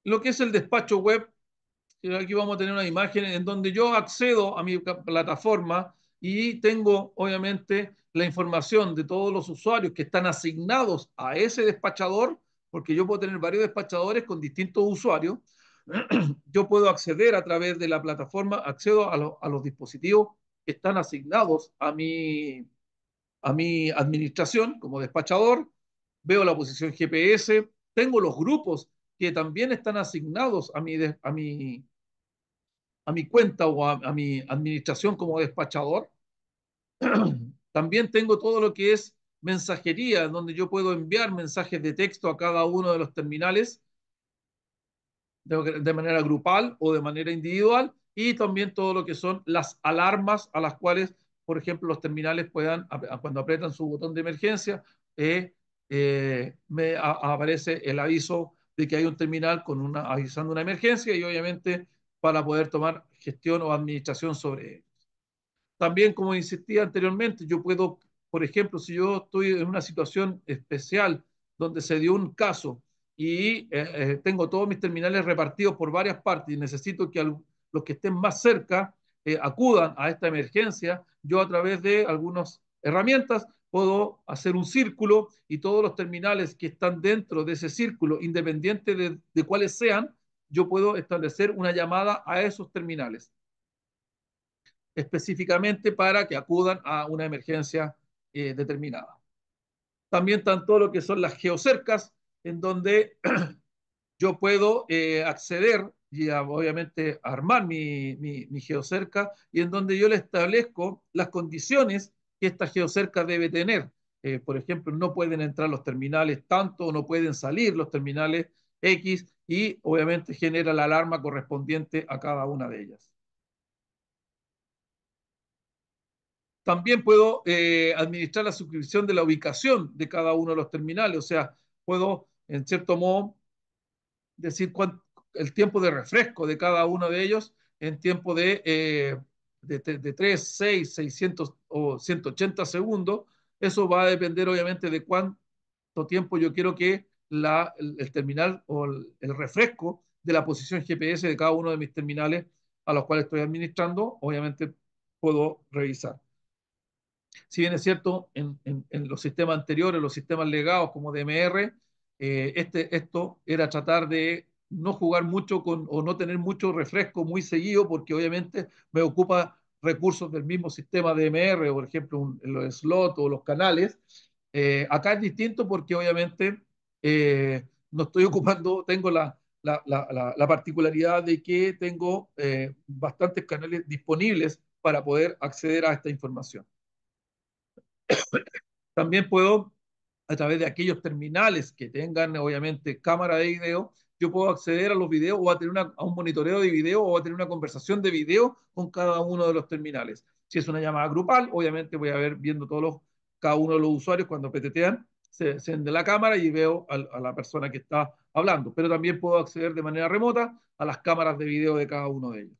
lo que es el despacho web. Eh, aquí vamos a tener una imagen en donde yo accedo a mi plataforma y tengo, obviamente, la información de todos los usuarios que están asignados a ese despachador, porque yo puedo tener varios despachadores con distintos usuarios. Yo puedo acceder a través de la plataforma, accedo a, los dispositivos que están asignados a mi, a mi administración como despachador, veo la posición GPS, tengo los grupos que también están asignados a mi, a mi, a mi cuenta o a, mi administración como despachador. también tengo todo lo que es mensajería, donde yo puedo enviar mensajes de texto a cada uno de los terminales de, manera grupal o de manera individual y también todo lo que son las alarmas a las cuales, por ejemplo, los terminales puedan, cuando aprietan su botón de emergencia, eh, eh, me aparece el aviso de que hay un terminal con una, avisando una emergencia y obviamente para poder tomar gestión o administración sobre También, como insistía anteriormente, yo puedo, por ejemplo, si yo estoy en una situación especial donde se dio un caso y eh, eh, tengo todos mis terminales repartidos por varias partes y necesito que los que estén más cerca eh, acudan a esta emergencia, yo a través de algunas herramientas puedo hacer un círculo y todos los terminales que están dentro de ese círculo, independiente de, cuáles sean, yo puedo establecer una llamada a esos terminales, específicamente para que acudan a una emergencia eh, determinada. También están lo que son las geocercas, en donde yo puedo eh, acceder y obviamente armar mi, mi, mi geocerca y en donde yo le establezco las condiciones que esta geocerca debe tener. Eh, por ejemplo, no pueden entrar los terminales tanto no pueden salir los terminales X y obviamente genera la alarma correspondiente a cada una de ellas. También puedo eh, administrar la suscripción de la ubicación de cada uno de los terminales, o sea, puedo en cierto modo decir el tiempo de refresco de cada uno de ellos en tiempo de eh, de, 3, 6, 600 o 180 segundos, eso va a depender obviamente de cuánto tiempo yo quiero que la, el, terminal o el, refresco de la posición GPS de cada uno de mis terminales a los cuales estoy administrando, obviamente puedo revisar. Si bien es cierto, en, los sistemas anteriores, los sistemas legados como DMR, eh, este, esto era tratar de no jugar mucho con o no tener mucho refresco muy seguido, porque obviamente me ocupa recursos del mismo sistema DMR, por ejemplo, los slots o los canales. Eh, acá es distinto porque obviamente eh, no estoy ocupando, tengo la, particularidad de que tengo eh, bastantes canales disponibles para poder acceder a esta información. También puedo, a través de aquellos terminales que tengan obviamente cámara de video, yo puedo acceder a los videos o a tener un monitoreo de video o a tener una conversación de video con cada uno de los terminales. Si es una llamada grupal, obviamente voy a ver viendo todos los, cada uno de los usuarios cuando PTTan, se enciende la cámara y veo a, la persona que está hablando. Pero también puedo acceder de manera remota a las cámaras de video de cada uno de ellos.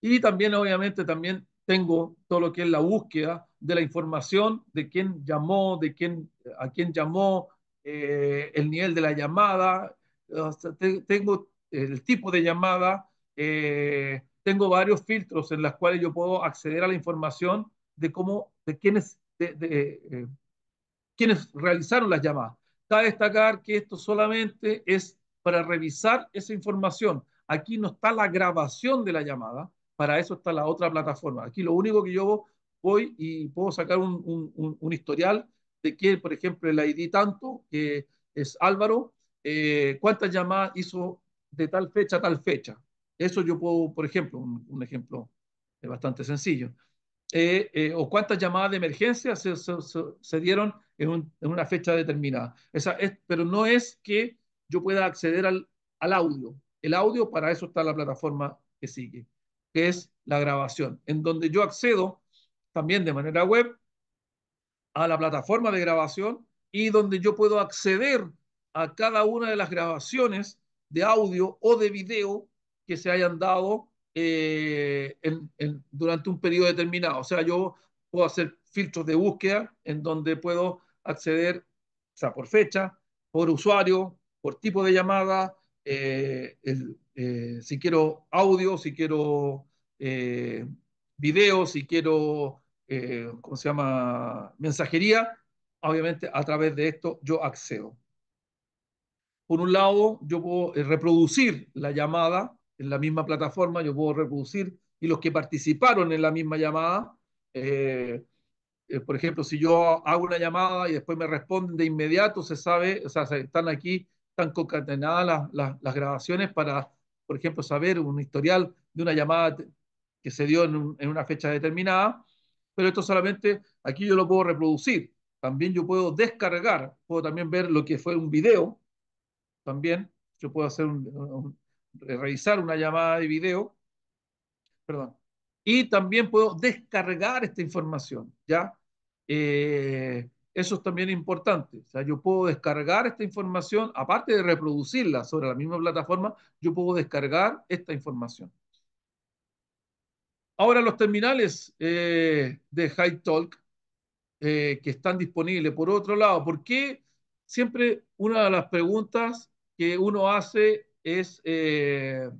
Y también, obviamente, también tengo todo lo que es la búsqueda de la información de quién llamó, de quién, a quién llamó, eh, el nivel de la llamada, tengo el tipo de llamada, eh, tengo varios filtros en los cuales yo puedo acceder a la información de cómo, de quiénes, de, eh, quienes realizaron las llamadas. Cabe destacar que esto solamente es para revisar esa información. Aquí no está la grabación de la llamada, para eso está la otra plataforma. Aquí lo único que yo voy y puedo sacar un, un historial de que, por ejemplo, el ID tanto, que es Álvaro, eh, cuántas llamadas hizo de tal fecha a tal fecha. Eso yo puedo, por ejemplo, un, ejemplo bastante sencillo. Eh, eh, o cuántas llamadas de emergencia se, dieron en, en, una fecha determinada. Esa es, pero no es que yo pueda acceder al, al audio. El audio, para eso está la plataforma que sigue, que es la grabación, en donde yo accedo también de manera web a la plataforma de grabación y donde yo puedo acceder a cada una de las grabaciones de audio o de video que se hayan dado eh, durante un periodo determinado. O sea, yo puedo hacer filtros de búsqueda en donde puedo acceder, o sea, por fecha, por usuario, por tipo de llamada, eh, eh, si quiero audio, si quiero video, si quiero eh, ¿cómo se llama? Mensajería, obviamente a través de esto yo accedo. Por un lado, yo puedo eh, reproducir la llamada en la misma plataforma, yo puedo reproducir y los que participaron en la misma llamada, eh, por ejemplo, si yo hago una llamada y después me responden de inmediato, se sabe, o sea, están aquí, están concatenadas las, grabaciones para, por ejemplo, saber un historial de una llamada que se dio en una fecha determinada pero esto solamente aquí yo lo puedo reproducir. También yo puedo descargar, puedo también ver lo que fue un video, también yo puedo hacer revisar una llamada de video, perdón, y también puedo descargar esta información, ¿ya? Eh, eso es también importante. O sea, yo puedo descargar esta información, aparte de reproducirla sobre la misma plataforma, yo puedo descargar esta información. Ahora los terminales eh, de Hightalk eh, que están disponibles. Por otro lado, ¿por qué siempre una de las preguntas que uno hace es, eh,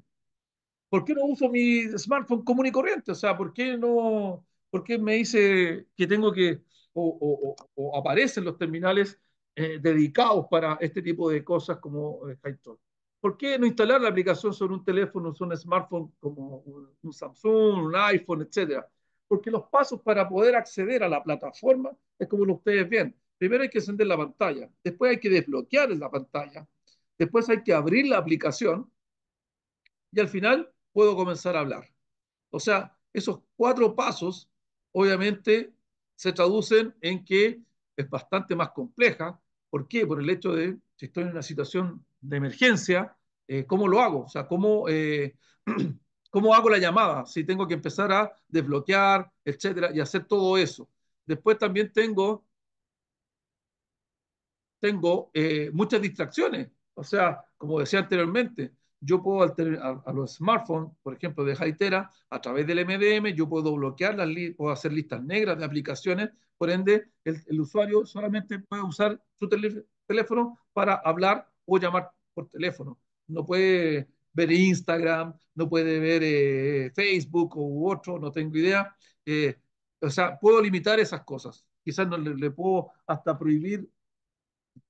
¿por qué no uso mi smartphone común y corriente? O sea, ¿por qué no, por me dice que tengo que, o, aparecen los terminales dedicados para este tipo de cosas como High ¿Por qué no instalar la aplicación sobre un teléfono, sobre un smartphone como un Samsung, un iPhone, etcétera? Porque los pasos para poder acceder a la plataforma es como lo ustedes ven. Primero hay que encender la pantalla, después hay que desbloquear la pantalla, después hay que abrir la aplicación y al final puedo comenzar a hablar. O sea, esos cuatro pasos obviamente se traducen en que es bastante más compleja. ¿Por qué? Por el hecho de si estoy en una situación de emergencia, eh, ¿cómo lo hago? O sea, eh, ¿cómo, hago la llamada? Si tengo que empezar a desbloquear, etcétera, y hacer todo eso. Después también tengo, tengo eh, muchas distracciones. O sea, como decía anteriormente, yo puedo alterar a, los smartphones, por ejemplo, de Haitera, a través del MDM, yo puedo bloquear las hacer listas negras de aplicaciones, por ende, el usuario solamente puede usar su teléfono para hablar Puedo llamar por teléfono. No puede ver Instagram, no puede ver eh, Facebook u otro, no tengo idea. Eh, o sea, puedo limitar esas cosas. Quizás no le, puedo hasta prohibir,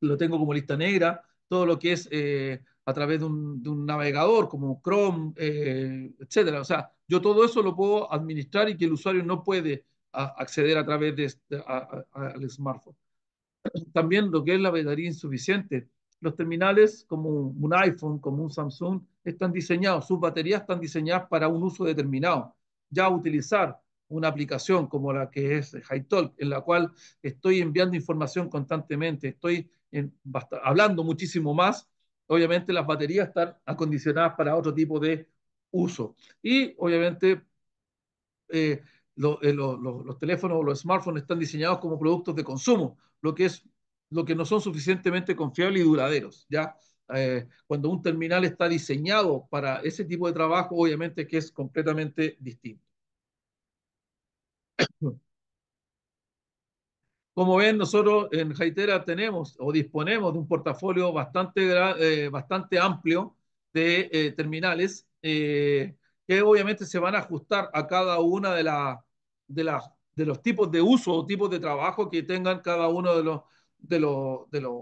lo tengo como lista negra, todo lo que es eh, a través de un, navegador como Chrome, etcétera. O sea, yo todo eso lo puedo administrar y que el usuario no puede acceder a través de este, smartphone. También lo que es la batería insuficiente los terminales como un iPhone, como un Samsung, están diseñados, sus baterías están diseñadas para un uso determinado. Ya utilizar una aplicación como la que es HighTalk, en la cual estoy enviando información constantemente, estoy hablando muchísimo más, obviamente las baterías están acondicionadas para otro tipo de uso. Y obviamente eh, eh, los teléfonos o los smartphones están diseñados como productos de consumo, lo que es lo que no son suficientemente confiables y duraderos, ¿ya? Eh, cuando un terminal está diseñado para ese tipo de trabajo, obviamente que es completamente distinto. Como ven, nosotros en Jaitera tenemos o disponemos de un portafolio bastante, eh, bastante amplio de eh, terminales que obviamente se van a ajustar a cada una de, la, de, de los tipos de uso o tipos de trabajo que tengan cada uno de los de, de,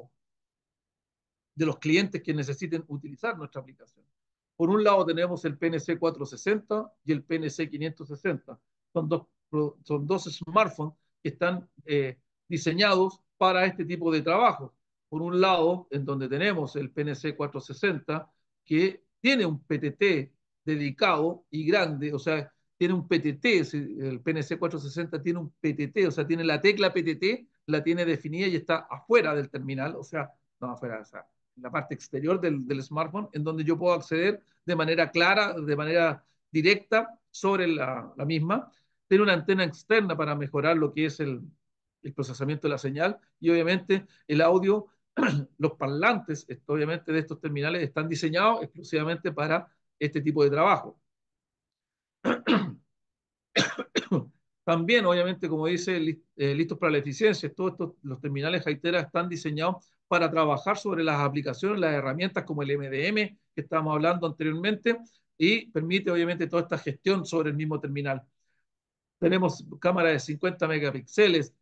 de los clientes que necesiten utilizar nuestra aplicación. Por un lado tenemos el PNC 460 y el PNC 560. Son dos, son dos smartphones que están eh, diseñados para este tipo de trabajo. Por un lado, en donde tenemos el PNC 460, que tiene un PTT dedicado y grande, o sea, tiene un PTT, el PNC 460 tiene un PTT, o sea, tiene la tecla PTT la tiene definida y está afuera del terminal, o sea, no afuera, o sea, la parte exterior del, smartphone, en donde yo puedo acceder de manera clara, de manera directa sobre la, misma. Tiene una antena externa para mejorar lo que es el, el procesamiento de la señal y obviamente el audio, los parlantes, obviamente de estos terminales están diseñados exclusivamente para este tipo de trabajo. También, obviamente, como dice, eh, listos para la eficiencia. Todos estos, los terminales Haiteras están diseñados para trabajar sobre las aplicaciones, las herramientas como el MDM que estábamos hablando anteriormente y permite, obviamente, toda esta gestión sobre el mismo terminal. Tenemos cámara de 50 megapíxeles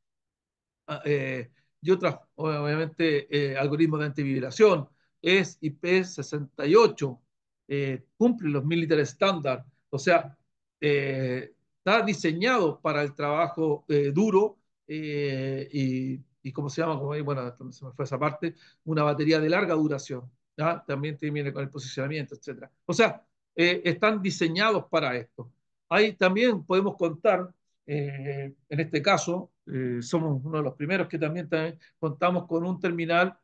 ah, eh, y otras, obviamente, eh, algoritmos de antivibración. Es IP68, cumple los militares estándar. O sea, está diseñado para el trabajo eh, duro eh, y, y, ¿cómo se llama? bueno, se me fue esa parte, una batería de larga duración. También termina con el posicionamiento, etc. O sea, eh, están diseñados para esto. Ahí también podemos contar, en este caso, somos uno de los primeros que también, contamos con un terminal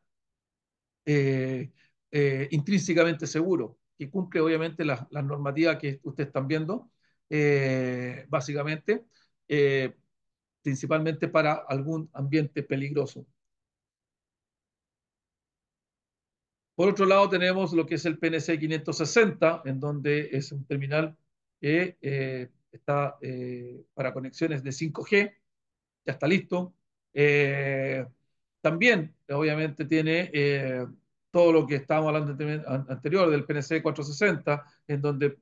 intrínsecamente seguro, que cumple obviamente las normativas que ustedes están viendo eh, básicamente, eh, principalmente para algún ambiente peligroso. Por otro lado, tenemos lo que es el PNC 560, en donde es un terminal que eh, está para conexiones de 5G, ya está listo. también, obviamente, tiene todo lo que estábamos hablando anterior del PNC 460, en donde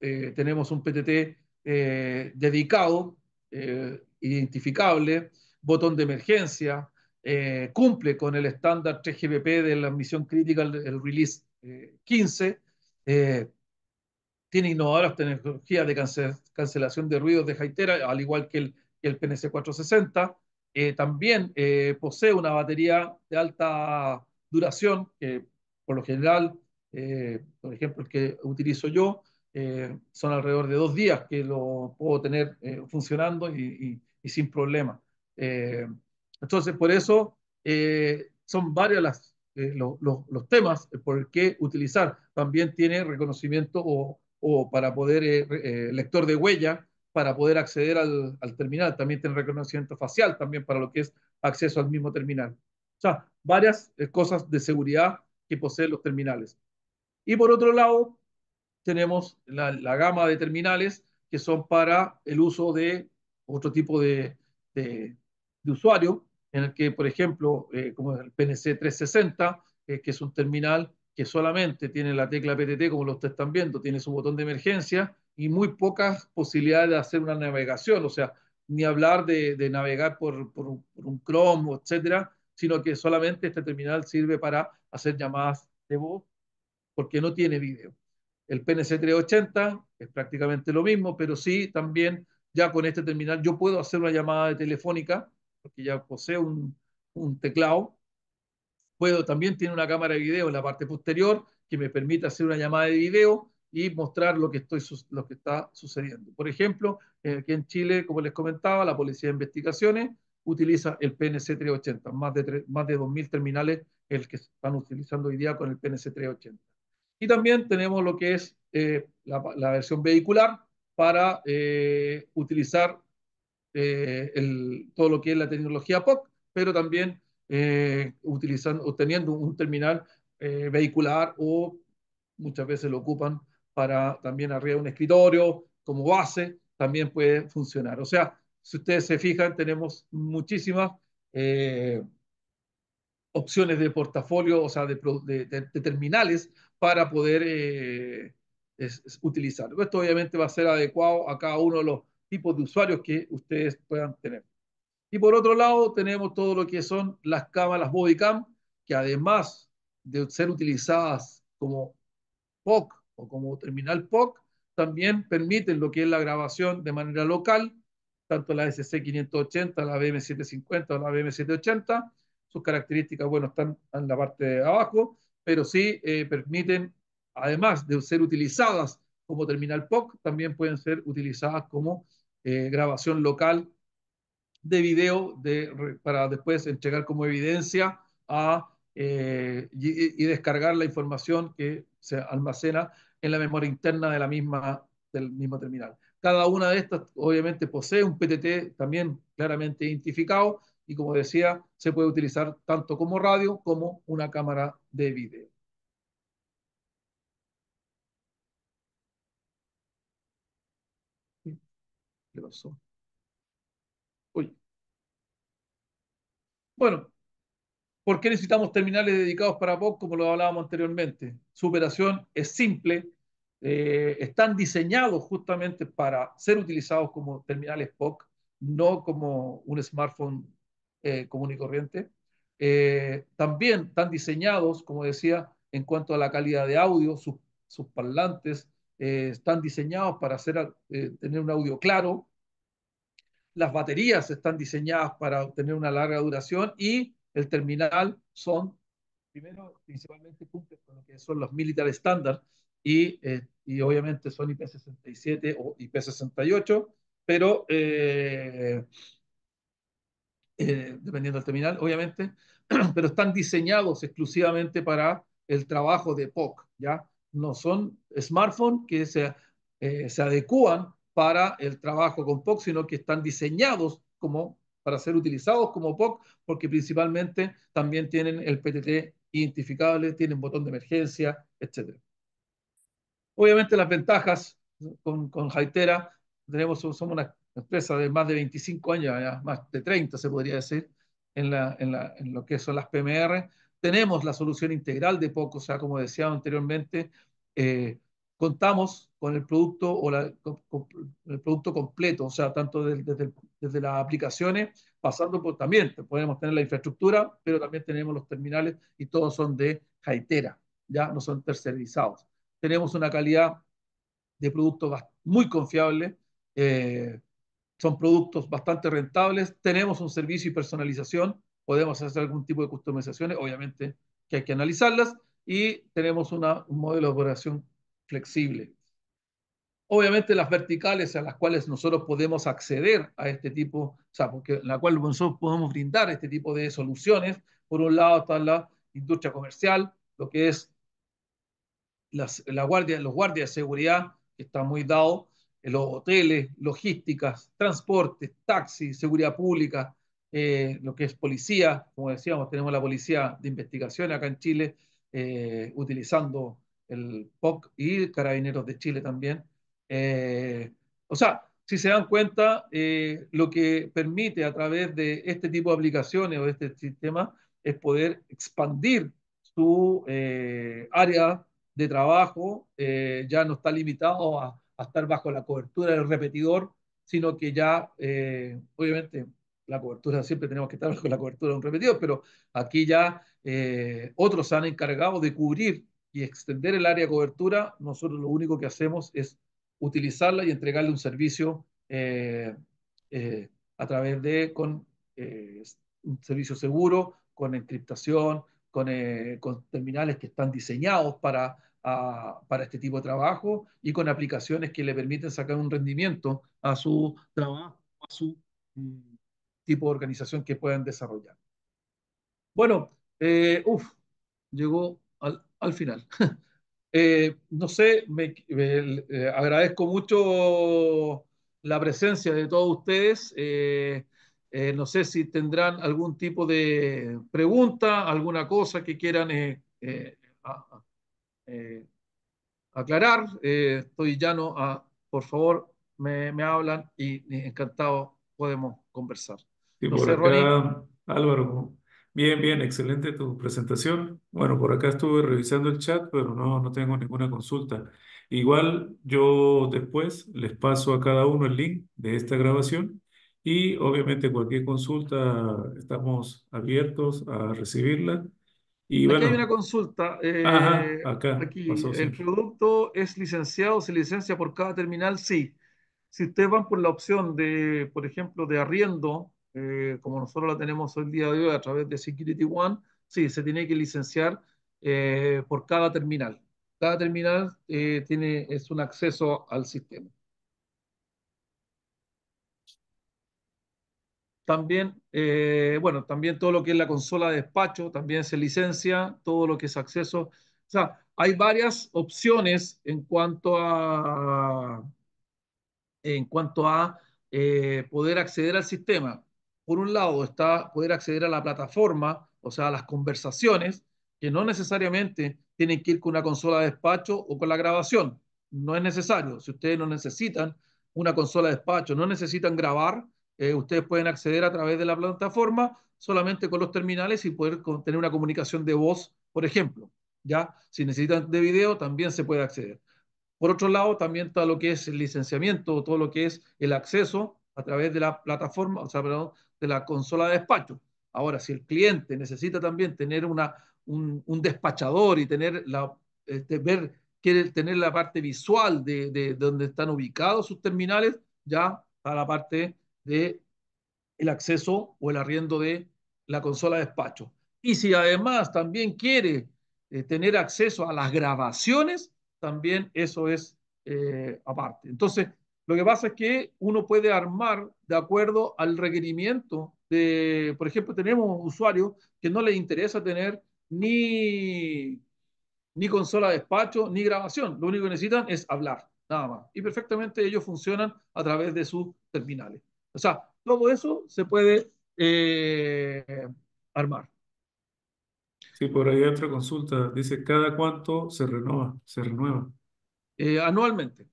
eh, tenemos un PTT eh, dedicado, eh, identificable, botón de emergencia, cumple con el estándar 3GPP de la misión crítica, el, release 15, tiene innovadoras tecnologías de cancelación de ruidos de Jaitera, al igual que el, PNC 460. también posee una batería de alta duración, que por lo general, por ejemplo, el que utilizo yo, eh, son alrededor de dos días que lo puedo tener eh, funcionando y, sin problema. Eh, entonces, por eso son varios las, los temas por el que utilizar. También tiene reconocimiento o, o para poder, lector de huella, para poder acceder al, al, terminal. También tiene reconocimiento facial, también para lo que es acceso al mismo terminal. O sea, varias cosas de seguridad que poseen los terminales. Y por otro lado, tenemos la, gama de terminales que son para el uso de otro tipo de, de, usuario, en el que, por ejemplo, eh, como el PNC 360, eh, que es un terminal que solamente tiene la tecla PTT, como lo ustedes están viendo, tiene su botón de emergencia y muy pocas posibilidades de hacer una navegación, o sea, ni hablar de, navegar por, un, por, un Chrome, etcétera, sino que solamente este terminal sirve para hacer llamadas de voz porque no tiene video. El PNC 380 es prácticamente lo mismo, pero sí también ya con este terminal yo puedo hacer una llamada de telefónica, porque ya posee un, teclado. Puedo, también tiene una cámara de video en la parte posterior que me permite hacer una llamada de video y mostrar lo que, estoy, que está sucediendo. Por ejemplo, eh, aquí en Chile, como les comentaba, la Policía de Investigaciones utiliza el PNC 380, más de, más de 2.000 terminales el que están utilizando hoy día con el PNC 380. Y también tenemos lo que es eh, la, versión vehicular para eh, utilizar eh, todo lo que es la tecnología POC, pero también utilizando, obteniendo un terminal vehicular o muchas veces lo ocupan para también arriba de un escritorio como base, también puede funcionar. O sea, si ustedes se fijan, tenemos muchísimas opciones de portafolio, o sea, de, de terminales para poder eh, utilizarlo. Esto obviamente va a ser adecuado a cada uno de los tipos de usuarios que ustedes puedan tener. Y por otro lado, tenemos todo lo que son las cámaras bodycam, que además de ser utilizadas como POC o como terminal POC, también permiten lo que es la grabación de manera local, tanto la SC580, la BM750 o la BM780. Sus características, bueno, están en la parte de abajo pero sí eh, permiten, además de ser utilizadas como terminal POC, también pueden ser utilizadas como eh, grabación local de video de, para después entregar como evidencia a, eh, y, descargar la información que se almacena en la memoria interna de la misma, del mismo terminal. Cada una de estas obviamente posee un PTT también claramente identificado y como decía, se puede utilizar tanto como radio como una cámara de video. ¿Qué pasó? Uy. Bueno, ¿por qué necesitamos terminales dedicados para POC como lo hablábamos anteriormente? Su operación es simple, eh, están diseñados justamente para ser utilizados como terminales POC, no como un smartphone eh, común y corriente. Eh, también están diseñados, como decía, en cuanto a la calidad de audio, sus, sus parlantes eh, están diseñados para hacer, eh, tener un audio claro. Las baterías están diseñadas para obtener una larga duración y el terminal son, primero, principalmente cumple con lo que son los militares standard y, y obviamente son IP67 o IP68, pero eh, dependiendo del terminal, obviamente, pero están diseñados exclusivamente para el trabajo de POC, ¿ya? No son smartphones que se, eh, se adecúan para el trabajo con POC, sino que están diseñados como para ser utilizados como POC, porque principalmente también tienen el PTT identificable, tienen botón de emergencia, etc. Obviamente las ventajas con, con tenemos, somos una empresa de más de 25 años, más de 30 se podría decir, en, lo que son las PMR. Tenemos la solución integral de POCO, o sea, como decía anteriormente, eh, contamos con el producto o el producto completo, o sea, tanto desde, las aplicaciones, pasando por también, podemos tener la infraestructura, pero también tenemos los terminales y todos son de Jaitera, ya no son tercerizados. Tenemos una calidad de producto muy confiable. Eh, son productos bastante rentables, tenemos un servicio y personalización, podemos hacer algún tipo de customizaciones, obviamente que hay que analizarlas, y tenemos una, un modelo de operación flexible. Obviamente las verticales a las cuales nosotros podemos acceder a este tipo, o sea, porque en la cual nosotros podemos brindar este tipo de soluciones, por un lado está la industria comercial, lo que es la guardia, los guardias de seguridad, que está muy dado, los hoteles, logísticas, transportes, taxis, seguridad pública, eh, lo que es policía, como decíamos, tenemos la policía de investigación acá en Chile, eh, utilizando el POC y Carabineros de Chile también. Eh, o sea, si se dan cuenta, lo que permite a través de este tipo de aplicaciones o de este sistema es poder expandir su área de trabajo, ya no está limitado a a estar bajo la cobertura del repetidor, sino que ya, eh, obviamente, la cobertura, siempre tenemos que estar bajo la cobertura de un repetidor, pero aquí ya eh, otros se han encargado de cubrir y extender el área de cobertura. Nosotros lo único que hacemos es utilizarla y entregarle un servicio eh, a través de con, un servicio seguro, con encriptación, con terminales que están diseñados para para este tipo de trabajo y con aplicaciones que le permiten sacar un rendimiento a su trabajo, a su mm, tipo de organización que puedan desarrollar. Bueno, eh, uff, llegó al, final. Eh, no sé, eh, agradezco mucho la presencia de todos ustedes. no sé si tendrán algún tipo de pregunta, alguna cosa que quieran eh, eh, aclarar. Eh, estoy llano a, por favor, me, hablan y, encantado podemos conversar. Sí, Álvaro, bien, bien, excelente tu presentación. Bueno, por acá estuve revisando el chat, pero no, no tengo ninguna consulta. Igual yo después les paso a cada uno el link de esta grabación y obviamente cualquier consulta estamos abiertos a recibirla hay una consulta. Eh, aquí, el producto es licenciado, se licencia por cada terminal, sí. Si ustedes van por la opción de, por ejemplo, de arriendo, eh, como nosotros la tenemos hoy día de hoy a través de Security One, sí, se tiene que licenciar eh, por cada terminal. Cada terminal tiene, es un acceso al sistema. También, eh, bueno, también todo lo que es la consola de despacho, también se licencia, todo lo que es acceso. O sea, hay varias opciones en cuanto a, en cuanto a eh, poder acceder al sistema. Por un lado está poder acceder a la plataforma, o sea, a las conversaciones, que no necesariamente tienen que ir con una consola de despacho o con la grabación. No es necesario. Si ustedes no necesitan una consola de despacho, no necesitan grabar, eh, ustedes pueden acceder a través de la plataforma solamente con los terminales y poder tener una comunicación de voz, por ejemplo. ¿ya? Si necesitan de video, también se puede acceder. Por otro lado, también todo lo que es el licenciamiento, todo lo que es el acceso a través de la plataforma, o sea, perdón, de la consola de despacho. Ahora, si el cliente necesita también tener una, un, despachador y tener la, este, ver, quiere tener la parte visual de, de, donde están ubicados sus terminales, ya para la parte de el acceso o el arriendo de la consola de despacho. Y si además también quiere eh, tener acceso a las grabaciones, también eso es eh, aparte. Entonces, lo que pasa es que uno puede armar de acuerdo al requerimiento de, por ejemplo, tenemos usuarios que no les interesa tener ni, ni consola de despacho, ni grabación. Lo único que necesitan es hablar, nada más. Y perfectamente ellos funcionan a través de sus terminales. O sea, todo eso se puede eh, armar. Sí, por ahí hay otra consulta. Dice, ¿cada cuánto se renueva, Se renueva. Eh, anualmente.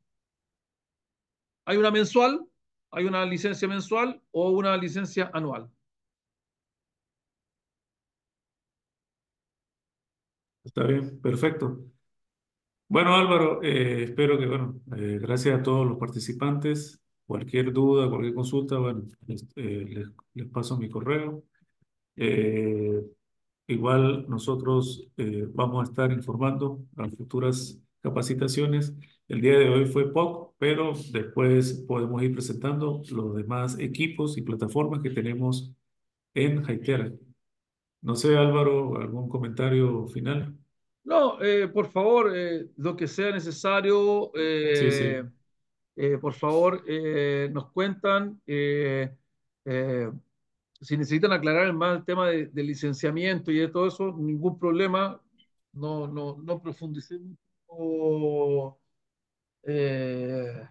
Hay una mensual, hay una licencia mensual o una licencia anual. Está bien, perfecto. Bueno, Álvaro, eh, espero que, bueno, gracias a todos los participantes. Cualquier duda, cualquier consulta, bueno, les, eh, paso mi correo. Eh, igual nosotros eh, vamos a estar informando a futuras capacitaciones. El día de hoy fue poco, pero después podemos ir presentando los demás equipos y plataformas que tenemos en Haitera. No sé, Álvaro, ¿algún comentario final? No, por favor, lo que sea necesario. sí, sí. Eh, por favor, eh, nos cuentan eh, si necesitan aclarar más el tema de, licenciamiento y de todo eso, ningún problema, no, no, no profundicemos en,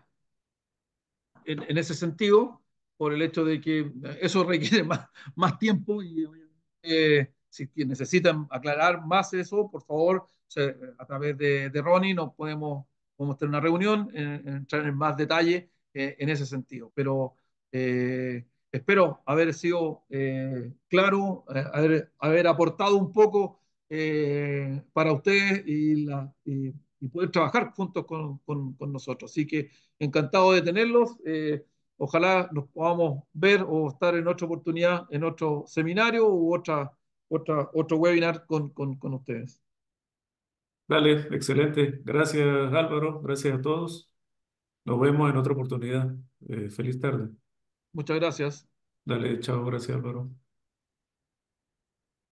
ese sentido, por el hecho de que eso requiere más, más tiempo y si necesitan aclarar más eso, por favor, a través de, de Ronnie nos podemos vamos a tener una reunión, eh, eh, entrar en más detalle eh, en ese sentido. Pero espero haber sido claro, haber, aportado un poco para ustedes y, poder trabajar juntos con, nosotros. Así que encantado de tenerlos. ojalá nos podamos ver o estar en otra oportunidad, en otro seminario u otra, otra, otro webinar con, con ustedes. Dale, excelente. Gracias Álvaro, gracias a todos. Nos vemos en otra oportunidad. Eh, feliz tarde. Muchas gracias. Dale, chao, gracias Álvaro.